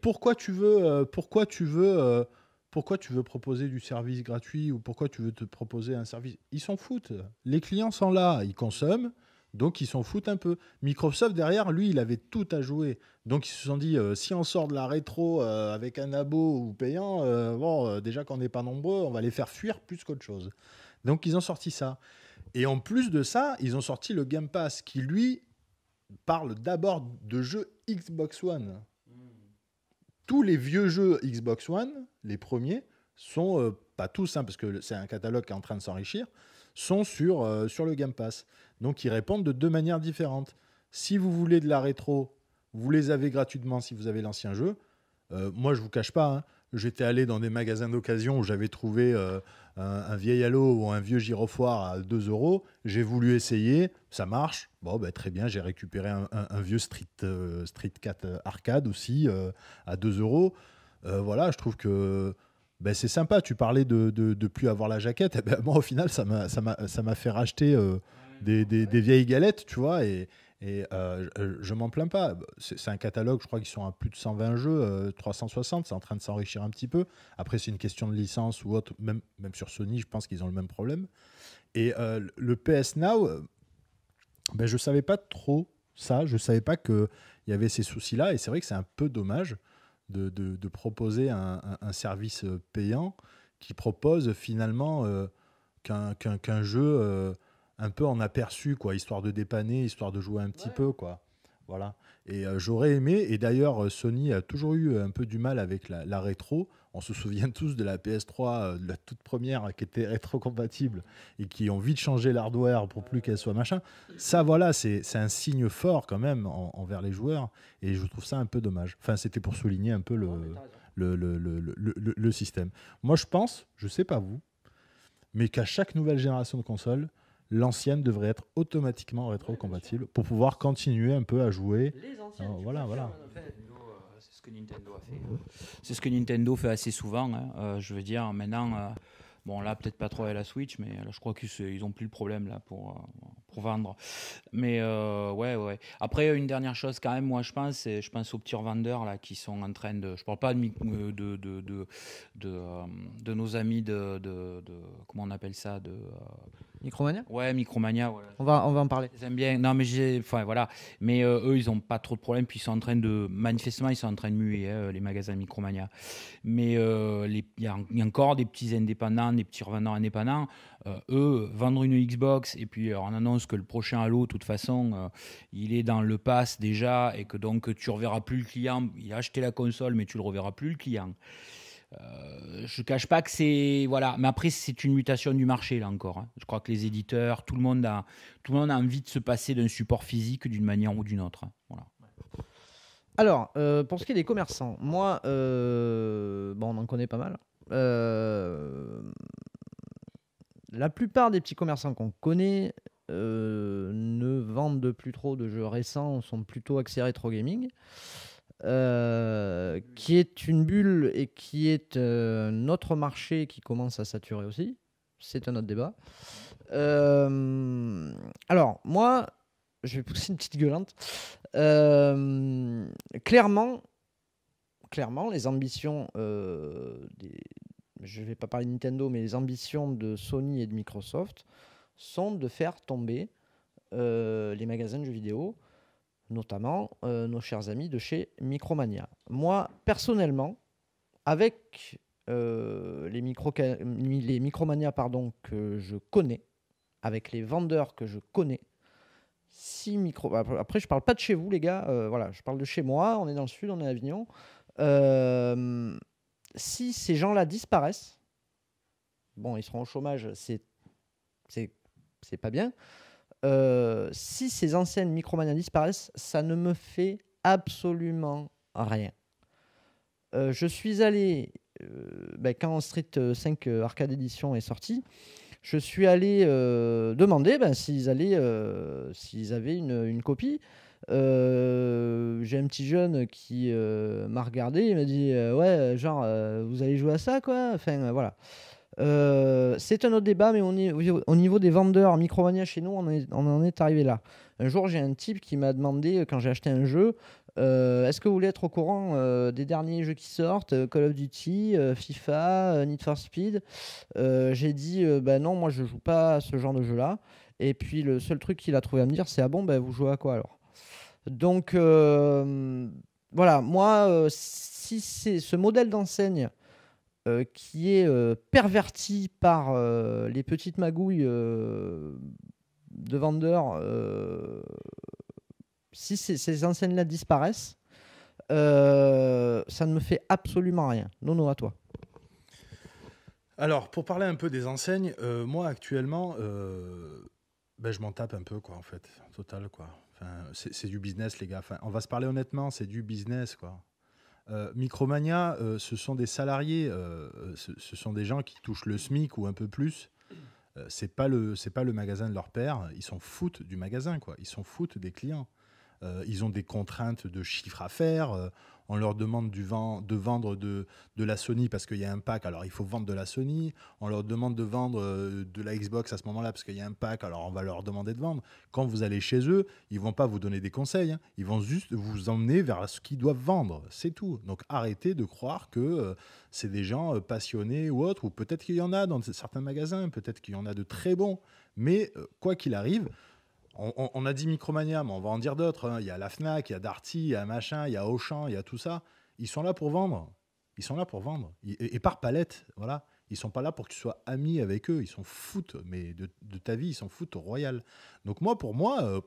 Speaker 3: Pourquoi tu veux, euh, pourquoi tu veux, euh, pourquoi tu veux proposer du service gratuit ou pourquoi tu veux te proposer un service Ils s'en foutent. Les clients sont là, ils consomment, donc ils s'en foutent un peu. Microsoft derrière, lui, il avait tout à jouer. Donc ils se sont dit, si on sort de la rétro avec un abo ou payant, bon, déjà qu'on n'est pas nombreux, on va les faire fuir plus qu'autre chose. Donc ils ont sorti ça. Et en plus de ça, ils ont sorti le Game Pass qui, lui, parle d'abord de jeux Xbox One. Tous les vieux jeux Xbox One, les premiers, sont, euh, pas tous, hein, parce que c'est un catalogue qui est en train de s'enrichir, sont sur, euh, sur le Game Pass. Donc ils répondent de deux manières différentes. Si vous voulez de la rétro, vous les avez gratuitement si vous avez l'ancien jeu. Euh, moi, je vous cache pas, hein, j'étais allé dans des magasins d'occasion où j'avais trouvé euh, un, un, vieil halo ou un vieux girofoire à 2 euros. J'ai voulu essayer, ça marche. Bon, ben très bien, j'ai récupéré un, vieux Street, euh, Street 4 euh, arcade aussi à 2 euros. Voilà, je trouve que ben, c'est sympa. Tu parlais de, de, plus avoir la jaquette. Eh ben, au final, ça m'a fait racheter des, des, des, vieilles galettes, tu vois. Et, et euh, je, ne euh, m'en plains pas. C'est un catalogue, je crois qu'ils sont à plus de 120 jeux, 360, euh, c'est en train de s'enrichir un petit peu. Après, c'est une question de licence ou autre. Même, même sur Sony, je pense qu'ils ont le même problème. Et le PS Now, ben, je ne savais pas trop ça. Je ne savais pas qu'il y avait ces soucis-là. Et c'est vrai que c'est un peu dommage de, proposer un, service payant qui propose finalement qu'un jeu un peu en aperçu, quoi, histoire de dépanner, histoire de jouer un petit peu, quoi. Voilà. Et euh, j'aurais aimé, et d'ailleurs, euh, Sony a toujours eu un peu du mal avec la, rétro. On se souvient tous de la PS3, euh, la toute première qui était rétro-compatible et qui ont vite changé l'hardware pour plus qu'elle soit machin. Ça, voilà, c'est un signe fort quand même envers les joueurs et je trouve ça un peu dommage. Enfin, c'était pour souligner un peu le, système. Moi, je pense, je sais pas vous, mais qu'à chaque nouvelle génération de console l'ancienne devrait être automatiquement rétro pour pouvoir continuer un peu à jouer. Les anciennes, voilà, voilà.
Speaker 2: C'est ce que Nintendo a fait. C'est ce que Nintendo fait assez souvent. Hein. Euh, je veux dire, maintenant, euh, bon là, peut-être pas trop à la Switch, mais euh, je crois qu'ils n'ont plus le problème là pour pour vendre. Mais euh, ouais, ouais. Après, une dernière chose quand même, moi je pense, et je pense aux petits revendeurs là qui sont en train de. Je parle pas de euh, de de de, de, euh, nos amis de, de, comment on appelle ça de. Micromania. Ouais, Micromania. Voilà. On va on va en parler. Ils aiment bien. Non, mais j'ai. Enfin voilà. Mais eux, ils ont pas trop de problèmes. Puis ils sont en train de manifestement, ils sont en train de muer hein, les magasins Micromania. Mais il y, a encore des petits indépendants, des petits revendeurs indépendants. Euh, eux, vendre une Xbox et puis euh, on annonce que le prochain Halo, de toute façon, euh, il est dans le pass déjà et que donc tu ne reverras plus le client. Il a acheté la console, mais tu ne le reverras plus le client. je je cache pas que c'est voilà, mais après c'est une mutation du marché là encore. Hein. Je crois que les éditeurs, tout le monde a, tout le monde a envie de se passer d'un support physique d'une manière ou d'une autre. Hein.
Speaker 1: Alors pour ce qui est des commerçants, moi, bon, on en connaît pas mal la plupart des petits commerçants qu'on connaît euh, ne vendent plus trop de jeux récents, sont plutôt axés rétro gaming, euh, qui est une bulle et qui est notre euh, marché qui commence à saturer aussi. C'est un autre débat. alors, moi, je vais pousser une petite gueulante. clairement, clairement, les ambitions des, je ne vais pas parler de Nintendo, mais les ambitions de Sony et de Microsoft sont de faire tomber euh, les magasins de jeux vidéo, notamment euh, nos chers amis de chez Micromania. Moi, personnellement, avec euh, les, Micromania pardon, que je connais, avec les vendeurs que je connais, si micro... Bah, après, je parle pas de chez vous, les gars. voilà, je parle de chez moi. On est dans le sud, on est à Avignon. Euh, si ces gens-là disparaissent, bon, ils seront au chômage, c'est, c'est, pas bien. Euh, si ces anciennes micromanias disparaissent, ça ne me fait absolument rien. Euh, je suis allé, euh, ben, quand Street 5 Arcade Edition est sorti, je suis allé demander ben, s'ils, avaient une copie. Euh, j'ai un petit jeune qui euh, m'a regardé, il m'a dit euh, ouais, genre vous allez jouer à ça quoi. Enfin voilà. c'est un autre débat, mais on est au niveau des vendeurs Micromania chez nous, on, en est, on en est arrivé là. Un jour, j'ai un type qui m'a demandé, quand j'ai acheté un jeu, est-ce que vous voulez être au courant des derniers jeux qui sortent Call of Duty, FIFA, Need for Speed J'ai dit, bah non, moi je joue pas à ce genre de jeu là. Et puis le seul truc qu'il a trouvé à me dire, c'est ah bon, ben vous jouez à quoi alors donc euh, voilà, moi, euh, si c'est ce modèle d'enseigne euh, qui est perverti par les petites magouilles de vendeurs, si ces enseignes-là disparaissent, ça ne me fait absolument rien. Non, non, à toi.
Speaker 3: Alors, pour parler un peu des enseignes, moi actuellement, ben, je m'en tape un peu, quoi, en fait, total, quoi c'est du business, les gars. on va se parler honnêtement, c'est du business, quoi. Euh, Micromania, euh, ce sont des salariés, euh, ce, sont des gens qui touchent le SMIC ou un peu plus. c'est pas le, c'est pas le magasin de leur père. Ils sont foutent du magasin, quoi. Ils sont foutent des clients. Euh, ils ont des contraintes de chiffres à faire. Euh, on leur demande du de vendre de, la Sony parce qu'il y a un pack, alors il faut vendre de la Sony. On leur demande de vendre euh, de la Xbox à ce moment-là parce qu'il y a un pack, alors on va leur demander de vendre. Quand vous allez chez eux, ils vont pas vous donner des conseils, hein. ils vont juste vous emmener vers ce qu'ils doivent vendre, c'est tout. Donc arrêtez de croire que c'est des gens passionnés ou autres, ou peut-être qu'il y en a dans certains magasins, peut-être qu'il y en a de très bons, mais quoi qu'il arrive, on, a dit Micromania, mais on va en dire d'autres. Hein. Il y a la Fnac, il y a Darty, il y a machin, il y a Auchan, il y a tout ça. Ils sont là pour vendre. Ils sont là pour vendre. Et, par palette, voilà. Ils sont pas là pour que tu sois ami avec eux. Ils sont foutent, mais de, ta vie, ils sont foutent au royal. Donc moi, pour moi,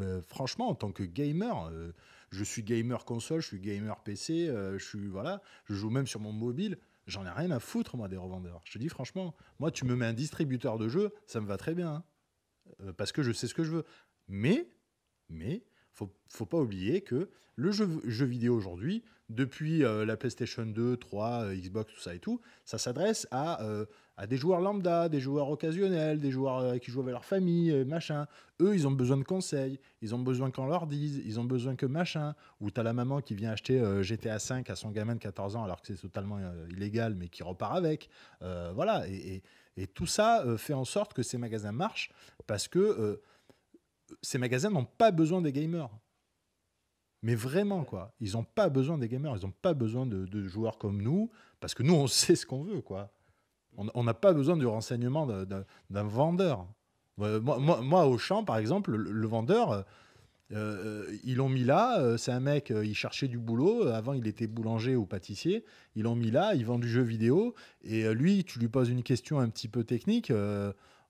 Speaker 3: euh, franchement, en tant que gamer, euh, je suis gamer console, je suis gamer PC, euh, je suis voilà, je joue même sur mon mobile. J'en ai rien à foutre moi des revendeurs. Je te dis franchement, moi tu me mets un distributeur de jeux, ça me va très bien. Hein. Euh, parce que je sais ce que je veux. Mais, mais, faut, faut pas oublier que le jeu, jeu vidéo aujourd'hui, depuis euh, la PlayStation 2, 3, euh, Xbox, tout ça et tout, ça s'adresse à, à des joueurs lambda, des joueurs occasionnels, des joueurs qui jouent avec leur famille, machin. Eux, ils ont besoin de conseils, ils ont besoin qu'on leur dise, ils ont besoin que machin. Ou t'as la maman qui vient acheter GTA 5 à son gamin de 14 ans alors que c'est totalement illégal, mais qui repart avec. voilà, et, et et tout ça euh, fait en sorte que ces magasins marchent parce que euh, ces magasins n'ont pas besoin des gamers. Mais vraiment, quoi. Ils n'ont pas besoin des gamers, ils n'ont pas besoin de, joueurs comme nous, parce que nous, on sait ce qu'on veut, quoi. On n'a pas besoin du renseignement d'un vendeur. Euh, moi, au champ, par exemple, le vendeur, euh, euh, ils l'ont mis là, euh, c'est un mec, il cherchait du boulot, avant il était boulanger ou pâtissier, ils l'ont mis là, il vend du jeu vidéo, et lui, tu lui poses une question un petit peu technique,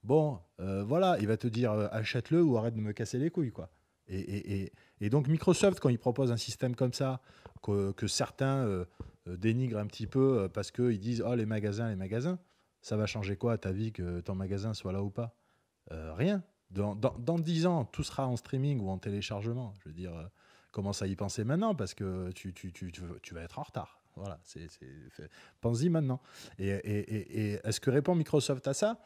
Speaker 3: bon, voilà, il va te dire achète-le ou arrête de me casser les couilles, quoi. Et, donc Microsoft, quand il propose un système comme ça, que, que certains dénigrent un petit peu parce qu'ils disent, oh les magasins, les magasins, ça va changer quoi à ta vie que ton magasin soit là ou pas Rien, dans, dans, 10 ans, tout sera en streaming ou en téléchargement. Je veux dire, euh, commence à y penser maintenant parce que tu, vas être en retard. Voilà, pense-y maintenant. Et, est-ce que répond Microsoft à ça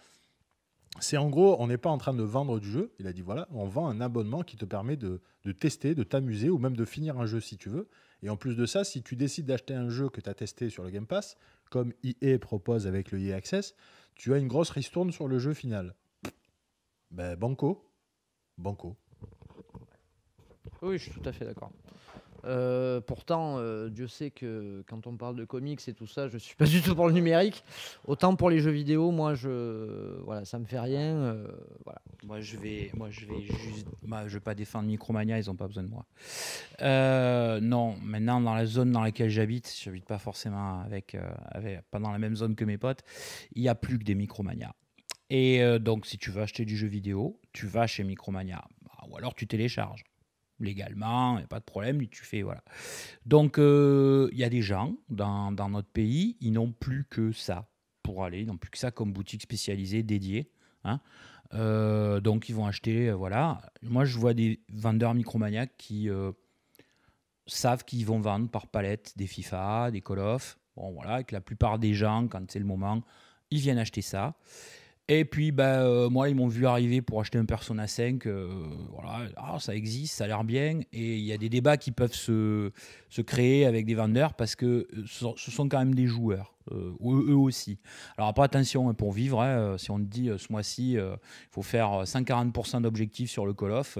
Speaker 3: C'est en gros, on n'est pas en train de vendre du jeu. Il a dit voilà, on vend un abonnement qui te permet de, de tester, de t'amuser ou même de finir un jeu si tu veux. Et en plus de ça, si tu décides d'acheter un jeu que tu as testé sur le Game Pass, comme EA propose avec le EA Access, tu as une grosse ristourne sur le jeu final. Ben, banco. Banco.
Speaker 1: Oui, je suis tout à fait d'accord. Euh, pourtant, euh, Dieu sait que quand on parle de comics et tout ça, je suis pas du tout pour le numérique. Autant pour les jeux vidéo, moi, je voilà, ça me fait rien.
Speaker 2: Euh, voilà. Moi, je vais, moi, je vais juste. moi, je vais pas défendre Micromania, ils ont pas besoin de moi. non, maintenant, dans la zone dans laquelle j'habite, j'habite pas forcément avec, avec- pas dans la même zone que mes potes, il y a plus que des Micromania. Et euh, donc, si tu veux acheter du jeu vidéo, tu vas chez Micromania. Bah, ou alors tu télécharges légalement, il n'y a pas de problème, tu fais, voilà. Donc, il euh, y a des gens dans, notre pays, ils n'ont plus que ça pour aller, ils n'ont plus que ça comme boutique spécialisée dédiée. Hein. Euh, donc, ils vont acheter, voilà. Moi, je vois des vendeurs Micromania qui savent qu'ils vont vendre par palette des FIFA, des Call of. Bon, voilà, et que la plupart des gens, quand c'est le moment, ils viennent acheter ça. Et puis, bah, euh, moi, ils m'ont vu arriver pour acheter un Persona 5. Euh, voilà, ah, ça existe, ça a l'air bien. Et il y a des débats qui peuvent se, créer avec des vendeurs parce que euh, ce sont quand même des joueurs, eux aussi. Alors, après, attention, hein, pour vivre, hein, si on te dit ce mois-ci, il faut faire 140% d'objectifs sur le Call of,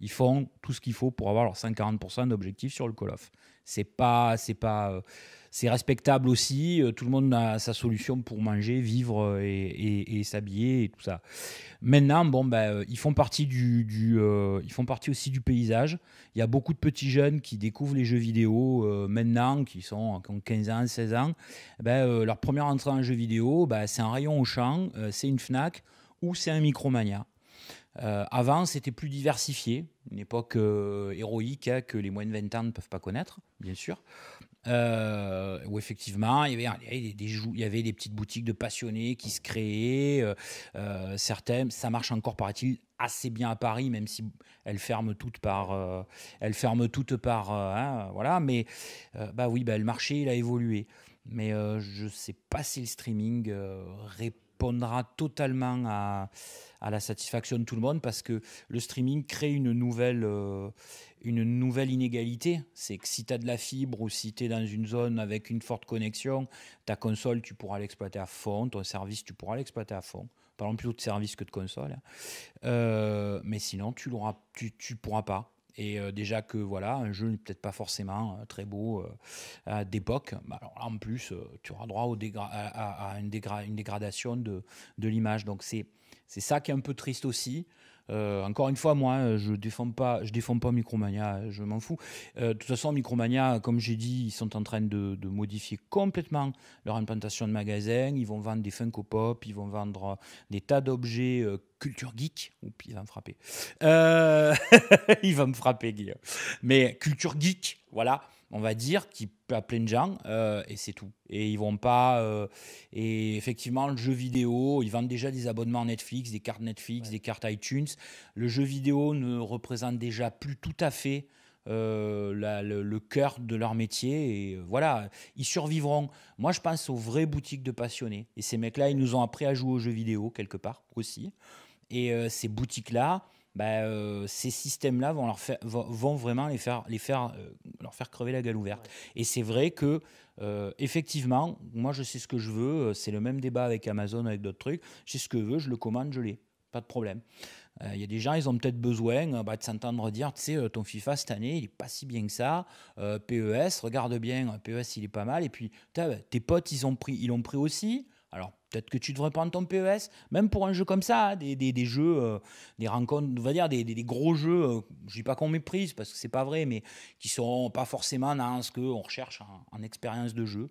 Speaker 2: ils font tout ce qu'il faut pour avoir leurs 140% d'objectifs sur le Call of. C'est pas. C'est pas c'est respectable aussi. Euh, tout le monde a sa solution pour manger, vivre euh, et, s'habiller et tout ça. Maintenant, bon, ben, euh, ils font partie du, ils font partie aussi du paysage. Il y a beaucoup de petits jeunes qui découvrent les jeux vidéo maintenant, qui sont qui 15 ans, 16 ans. Ben, leur première entrée en jeu vidéo, ben, c'est un rayon au champ, c'est une Fnac ou c'est un Micromania. avant, c'était plus diversifié, une époque héroïque hein, que les moins de 20 ans ne peuvent pas connaître, bien sûr. Euh, où effectivement, il y, avait, des, avait, des, petites boutiques de passionnés qui se créaient. Euh, euh, certaines, ça marche encore, paraît-il, assez bien à Paris, même si elles ferment toutes par, elles ferment toutes par, hein, voilà. Mais bah oui, bah, le marché il a évolué. Mais je sais pas si le streaming répond répondra totalement à, à, la satisfaction de tout le monde parce que le streaming crée une nouvelle, euh, une nouvelle inégalité. C'est que si tu as de la fibre ou si tu es dans une zone avec une forte connexion, ta console, tu pourras l'exploiter à fond, ton service, tu pourras l'exploiter à fond. Parlons plutôt de service que de console. Hein. Euh, mais sinon, tu ne tu, tu pourras pas. Et euh, déjà que voilà, un jeu n'est peut-être pas forcément euh, très beau euh, d'époque. Bah, en plus, tu auras droit au à, une, dégradation de, de l'image. Donc c'est ça qui est un peu triste aussi. Euh, encore une fois, moi, euh, je défends pas, je défends pas Micromania, euh, je m'en fous. de toute façon, Micromania, comme j'ai dit, ils sont en train de, modifier complètement leur implantation de magasins. Ils vont vendre des Funko Pop, ils vont vendre des tas d'objets culture geek. Oups, il va me frapper. il va me frapper, Guillaume. Mais culture geek, voilà on va dire, qui a plein de gens, euh, et c'est tout. Et ils vont pas. Euh, et effectivement, le jeu vidéo, ils vendent déjà des abonnements Netflix, des cartes Netflix, des cartes iTunes. Le jeu vidéo ne représente déjà plus tout à fait euh, le, cœur de leur métier. Et voilà, ils survivront. Moi, je pense aux vraies boutiques de passionnés. Et ces mecs-là, ils nous ont appris à jouer aux jeux vidéo quelque part aussi. Et ces boutiques-là, bah, euh, ces systèmes-là vont, leur faire, vont vraiment les faire, les faire, euh, leur faire crever la gueule ouverte. Et c'est vrai que, euh, effectivement, moi je sais ce que je veux, c'est le même débat avec Amazon, avec d'autres trucs, je sais ce que je veux, je le commande, je l'ai, pas de problème. Il y a des gens, ils ont peut-être besoin bah, de s'entendre dire, tu sais, ton FIFA cette année, il n'est pas si bien que ça. PES, regarde bien, PES, il est pas mal. Et puis, tes potes, ils ont pris, ils l'ont pris aussi. Alors peut-être que tu devrais prendre ton PES, même pour un jeu comme ça, hein, des, jeux, euh, des rencontres, on va dire des, gros jeux, je euh, je dis pas qu'on méprise parce que ce n'est pas vrai, mais qui sont pas forcément dans ce qu'on recherche en, expérience de jeu.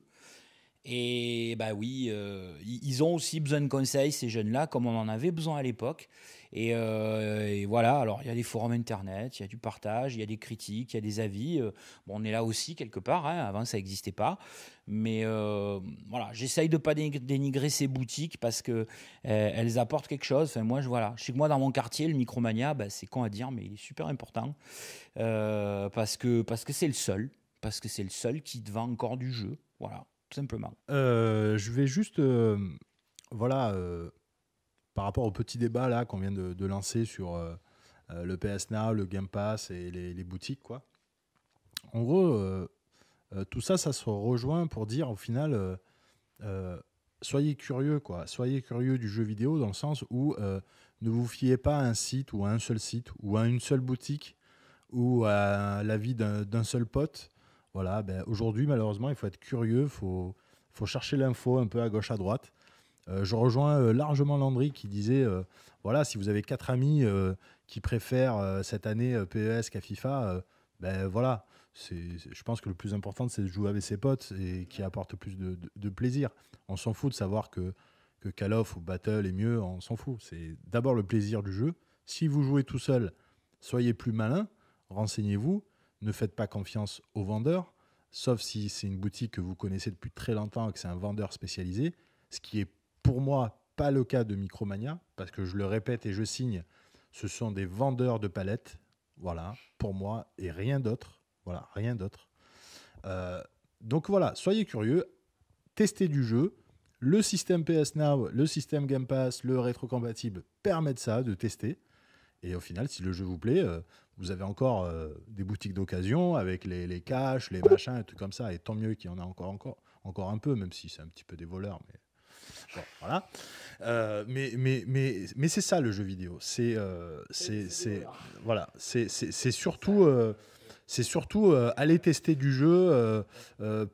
Speaker 2: Et bah oui, euh, ils ont aussi besoin de conseils, ces jeunes-là, comme on en avait besoin à l'époque. Euh, et, voilà, alors il y a des forums internet, il y a du partage, il y a des critiques, il y a des avis. Euh, bon, on est là aussi quelque part, hein, avant ça n'existait pas. Mais euh, voilà, j'essaye de ne pas dénigrer ces boutiques parce qu'elles elles apportent quelque chose. moi, je, voilà. je sais que moi, dans mon quartier, le Micromania, bah, c'est con à dire, mais il est super important parce que parce que c'est le seul. Parce que c'est le seul qui te vend encore du jeu. Voilà, tout simplement.
Speaker 3: je vais juste voilà, par rapport au petit débat là qu'on vient de, lancer sur euh, euh, le PS Now, le Game Pass et les, boutiques, quoi. En gros, euh, tout ça, ça se rejoint pour dire au final, soyez curieux, quoi. Soyez curieux du jeu vidéo dans le sens où ne vous fiez pas à un site ou à un seul site ou à une seule boutique ou à l'avis d'un seul pote. Voilà, ben aujourd'hui, malheureusement, il faut être curieux, il faut, faut chercher l'info un peu à gauche, à droite. Euh, je rejoins euh, largement Landry qui disait euh, voilà, si vous avez quatre amis qui préfèrent cette année PES qu'à FIFA, ben voilà, je pense que le plus important, c'est de jouer avec ses potes et qui apporte plus de, plaisir. On s'en fout de savoir que, que Call of ou Battle est mieux, on s'en fout. C'est d'abord le plaisir du jeu. Si vous jouez tout seul, soyez plus malin, renseignez-vous, ne faites pas confiance aux vendeurs, sauf si c'est une boutique que vous connaissez depuis très longtemps et que c'est un vendeur spécialisé, ce qui est pour moi pas le cas de Micromania, parce que je le répète et je signe, ce sont des vendeurs de palettes, voilà, pour moi, et rien d'autre. Voilà, rien d'autre. Euh, donc voilà, soyez curieux, testez du jeu. Le système PS Now, le système Game Pass, le rétrocompatible permettent ça, de tester. Et au final, si le jeu vous plaît, euh, vous avez encore euh, des boutiques d'occasion avec les, caches, les machins, et tout comme ça. Et tant mieux qu'il y en a encore, encore, encore un peu, même si c'est un petit peu des voleurs voilà. Euh, mais mais, mais, mais c'est ça le jeu vidéo. C'est euh, c'est voilà. C'est surtout. c'est surtout euh, aller tester du jeu,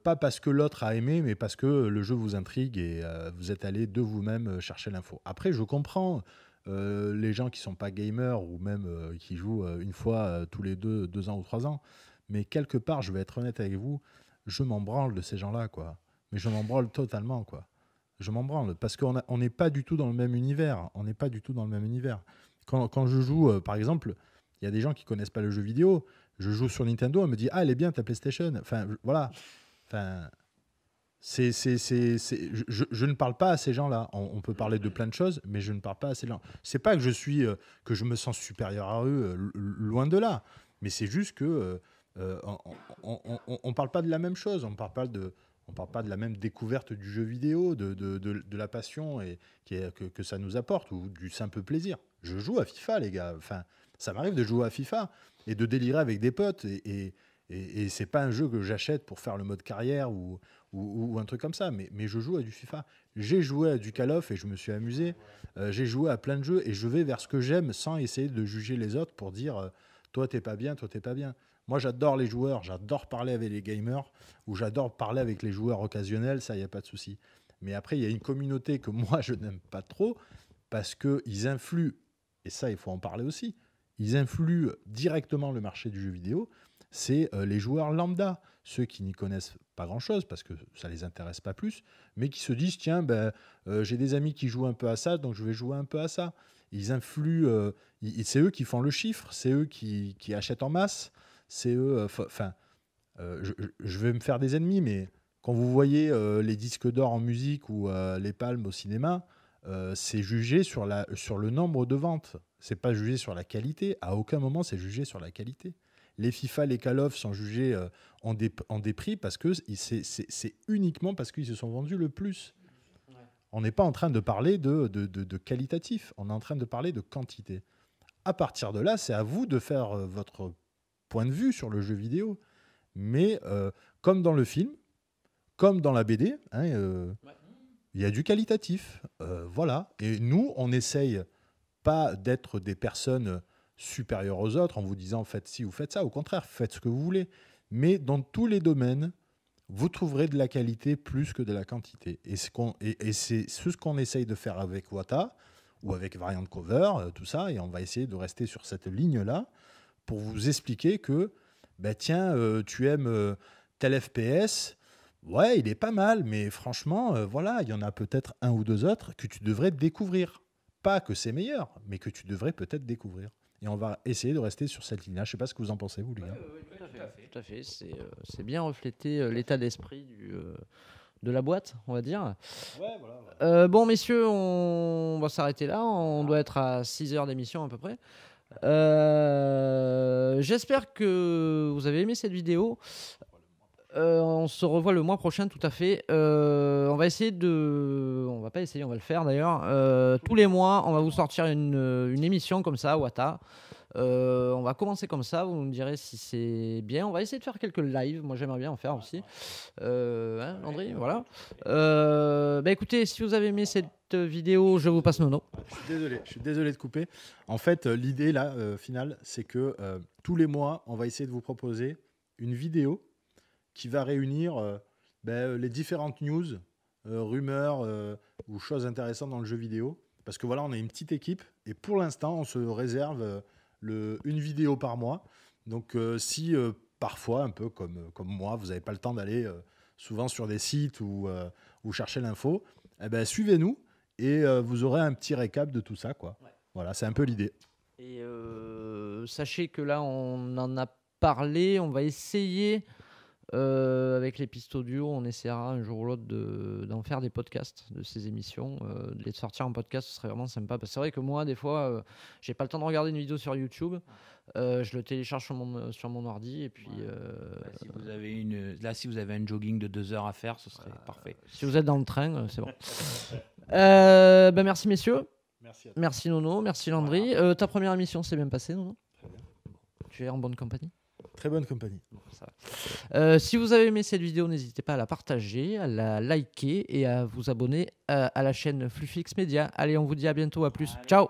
Speaker 3: pas parce que l'autre a aimé, mais parce que le jeu vous intrigue et vous êtes allé de vous-même chercher l'info. Après, je comprends les gens qui sont pas gamers ou même qui jouent une fois tous les deux, deux ans ou trois ans, mais quelque part, je vais être honnête avec vous, je m'en branle de ces gens-là, quoi. Mais je m'en branle totalement, quoi je m'en branle parce qu'on n'est pas du tout dans le même univers. On n'est pas du tout dans le même univers. Quand, je joue, euh, par exemple, il y a des gens qui connaissent pas le jeu vidéo. Je joue sur Nintendo, on me dit ah elle est bien ta PlayStation. Enfin voilà. Enfin c'est c'est je, je, ne parle pas à ces gens-là. On, peut parler de plein de choses, mais je ne parle pas à ces gens. C'est pas que je suis euh, que je me sens supérieur à eux, euh, loin de là. Mais c'est juste que on, ne parle pas de la même chose. On parle pas de on parle pas de la même découverte du jeu vidéo, de, de, la passion et, que, ça nous apporte, ou du simple plaisir. Je joue à FIFA, les gars. Enfin, ça m'arrive de jouer à FIFA et de délirer avec des potes. Et, et, et, c'est pas un jeu que j'achète pour faire le mode carrière ou, ou, un truc comme ça. Mais, je joue à du FIFA. J'ai joué à du Call of et je me suis amusé. Euh, j'ai joué à plein de jeux et je vais vers ce que j'aime sans essayer de juger les autres pour dire euh, toi t'es pas bien, toi t'es pas bien. Moi, j'adore les joueurs, j'adore parler avec les gamers, ou j'adore parler avec les joueurs occasionnels, ça, il n'y a pas de souci. Mais après, il y a une communauté que moi, je n'aime pas trop, parce qu'ils influent, et ça, il faut en parler aussi, ils influent directement le marché du jeu vidéo, c'est euh, les joueurs lambda, ceux qui n'y connaissent pas grand-chose, parce que ça ne les intéresse pas plus, mais qui se disent, tiens, ben, euh, j'ai des amis qui jouent un peu à ça, donc je vais jouer un peu à ça. Ils influent, euh, c'est eux qui font le chiffre, c'est eux qui achètent en masse, euh, enfin, euh, je, vais me faire des ennemis, mais quand vous voyez euh, les disques d'or en musique ou les palmes au cinéma, c'est jugé sur, la, sur le nombre de ventes. C'est pas jugé sur la qualité. À aucun moment, c'est jugé sur la qualité. Les FIFA, les Call sont jugés en, des, en parce que c'est uniquement parce qu'ils se sont vendus le plus. On n'est pas en train de parler de, de, de, qualitatif, on est en train de parler de quantité. À partir de là, c'est à vous de faire votre point de vue sur le jeu vidéo. Mais euh, comme dans le film, comme dans la BD, hein, euh, il y a du qualitatif. Euh, voilà. Et nous, on essaye pas d'être des personnes supérieures aux autres en vous disant faites ci ou faites ça. Au contraire, faites ce que vous voulez. Mais dans tous les domaines, vous trouverez de la qualité plus que de la quantité. Et c'est ce, ce qu'on essaye de faire avec Wata ou avec Variant Cover, tout ça. Et on va essayer de rester sur cette ligne-là pour vous expliquer que, bah tiens, euh, tu aimes euh, tel FPS, ouais, il est pas mal, mais franchement, euh, voilà, il y en a peut-être un ou deux autres que tu devrais découvrir. Pas que c'est meilleur, mais que tu devrais peut-être découvrir. Et on va essayer de rester sur cette ligne-là. Je ne sais pas ce que vous en pensez, vous, les gars.
Speaker 1: tout à fait. C'est, bien refléter l'état d'esprit du de la boîte, on va dire. Ouais, voilà, bon, messieurs, on... on va s'arrêter là. On doit être à 6 heures d'émission à peu près. Euh, j'espère que vous avez aimé cette vidéo. Euh, on se revoit le mois prochain, tout à fait. Euh, on va essayer de. On va pas essayer, on va le faire d'ailleurs. tous les mois, on va vous sortir une, une émission comme ça, Wata. Euh, on va commencer comme ça. Vous me direz si c'est bien. On va essayer de faire quelques lives. Moi, j'aimerais bien en faire aussi. Euh, hein, André, voilà. Euh, bah écoutez, si vous avez aimé cette vidéo, je vous passe mon nom.
Speaker 3: désolé, je suis désolé de couper. En fait, l'idée là finale, c'est que tous les mois, on va essayer de vous proposer une vidéo qui va réunir ben, les différentes news, rumeurs ou choses intéressantes dans le jeu vidéo. Parce que voilà, on est une petite équipe et pour l'instant, on se réserve une vidéo par mois. Donc euh, si euh, parfois, un peu comme, euh, comme moi, vous n'avez pas le temps d'aller souvent sur des sites ou, chercher l'info, eh ben, suivez-nous et vous aurez un petit récap de tout ça. Quoi. Voilà, c'est un peu l'idée.
Speaker 1: Et sachez que là, on en a parlé, on va essayer euh, avec les pistes audio, on essaiera un jour ou l'autre d'en faire des podcasts de ces émissions. Euh, de les sortir en podcast, ce serait vraiment sympa. Parce que c'est vrai que moi, des fois, euh, j'ai pas le temps de regarder une vidéo sur YouTube. Euh, je le télécharge sur mon, sur mon ordi. Et puis, là, si vous avez une, là, si vous avez un jogging de deux heures à faire, ce serait parfait. Si vous êtes dans le train, c'est bon. ben, merci, messieurs. Merci, merci Nono, merci Landry. ta première émission s'est bien passée, Nono Tu es en bonne compagnie Très bonne compagnie. Euh, si vous avez aimé cette vidéo, n'hésitez pas à la partager, à la liker et à vous abonner euh, à, la chaîne Fluffix Media. Allez, on vous dit à bientôt, à plus. Ciao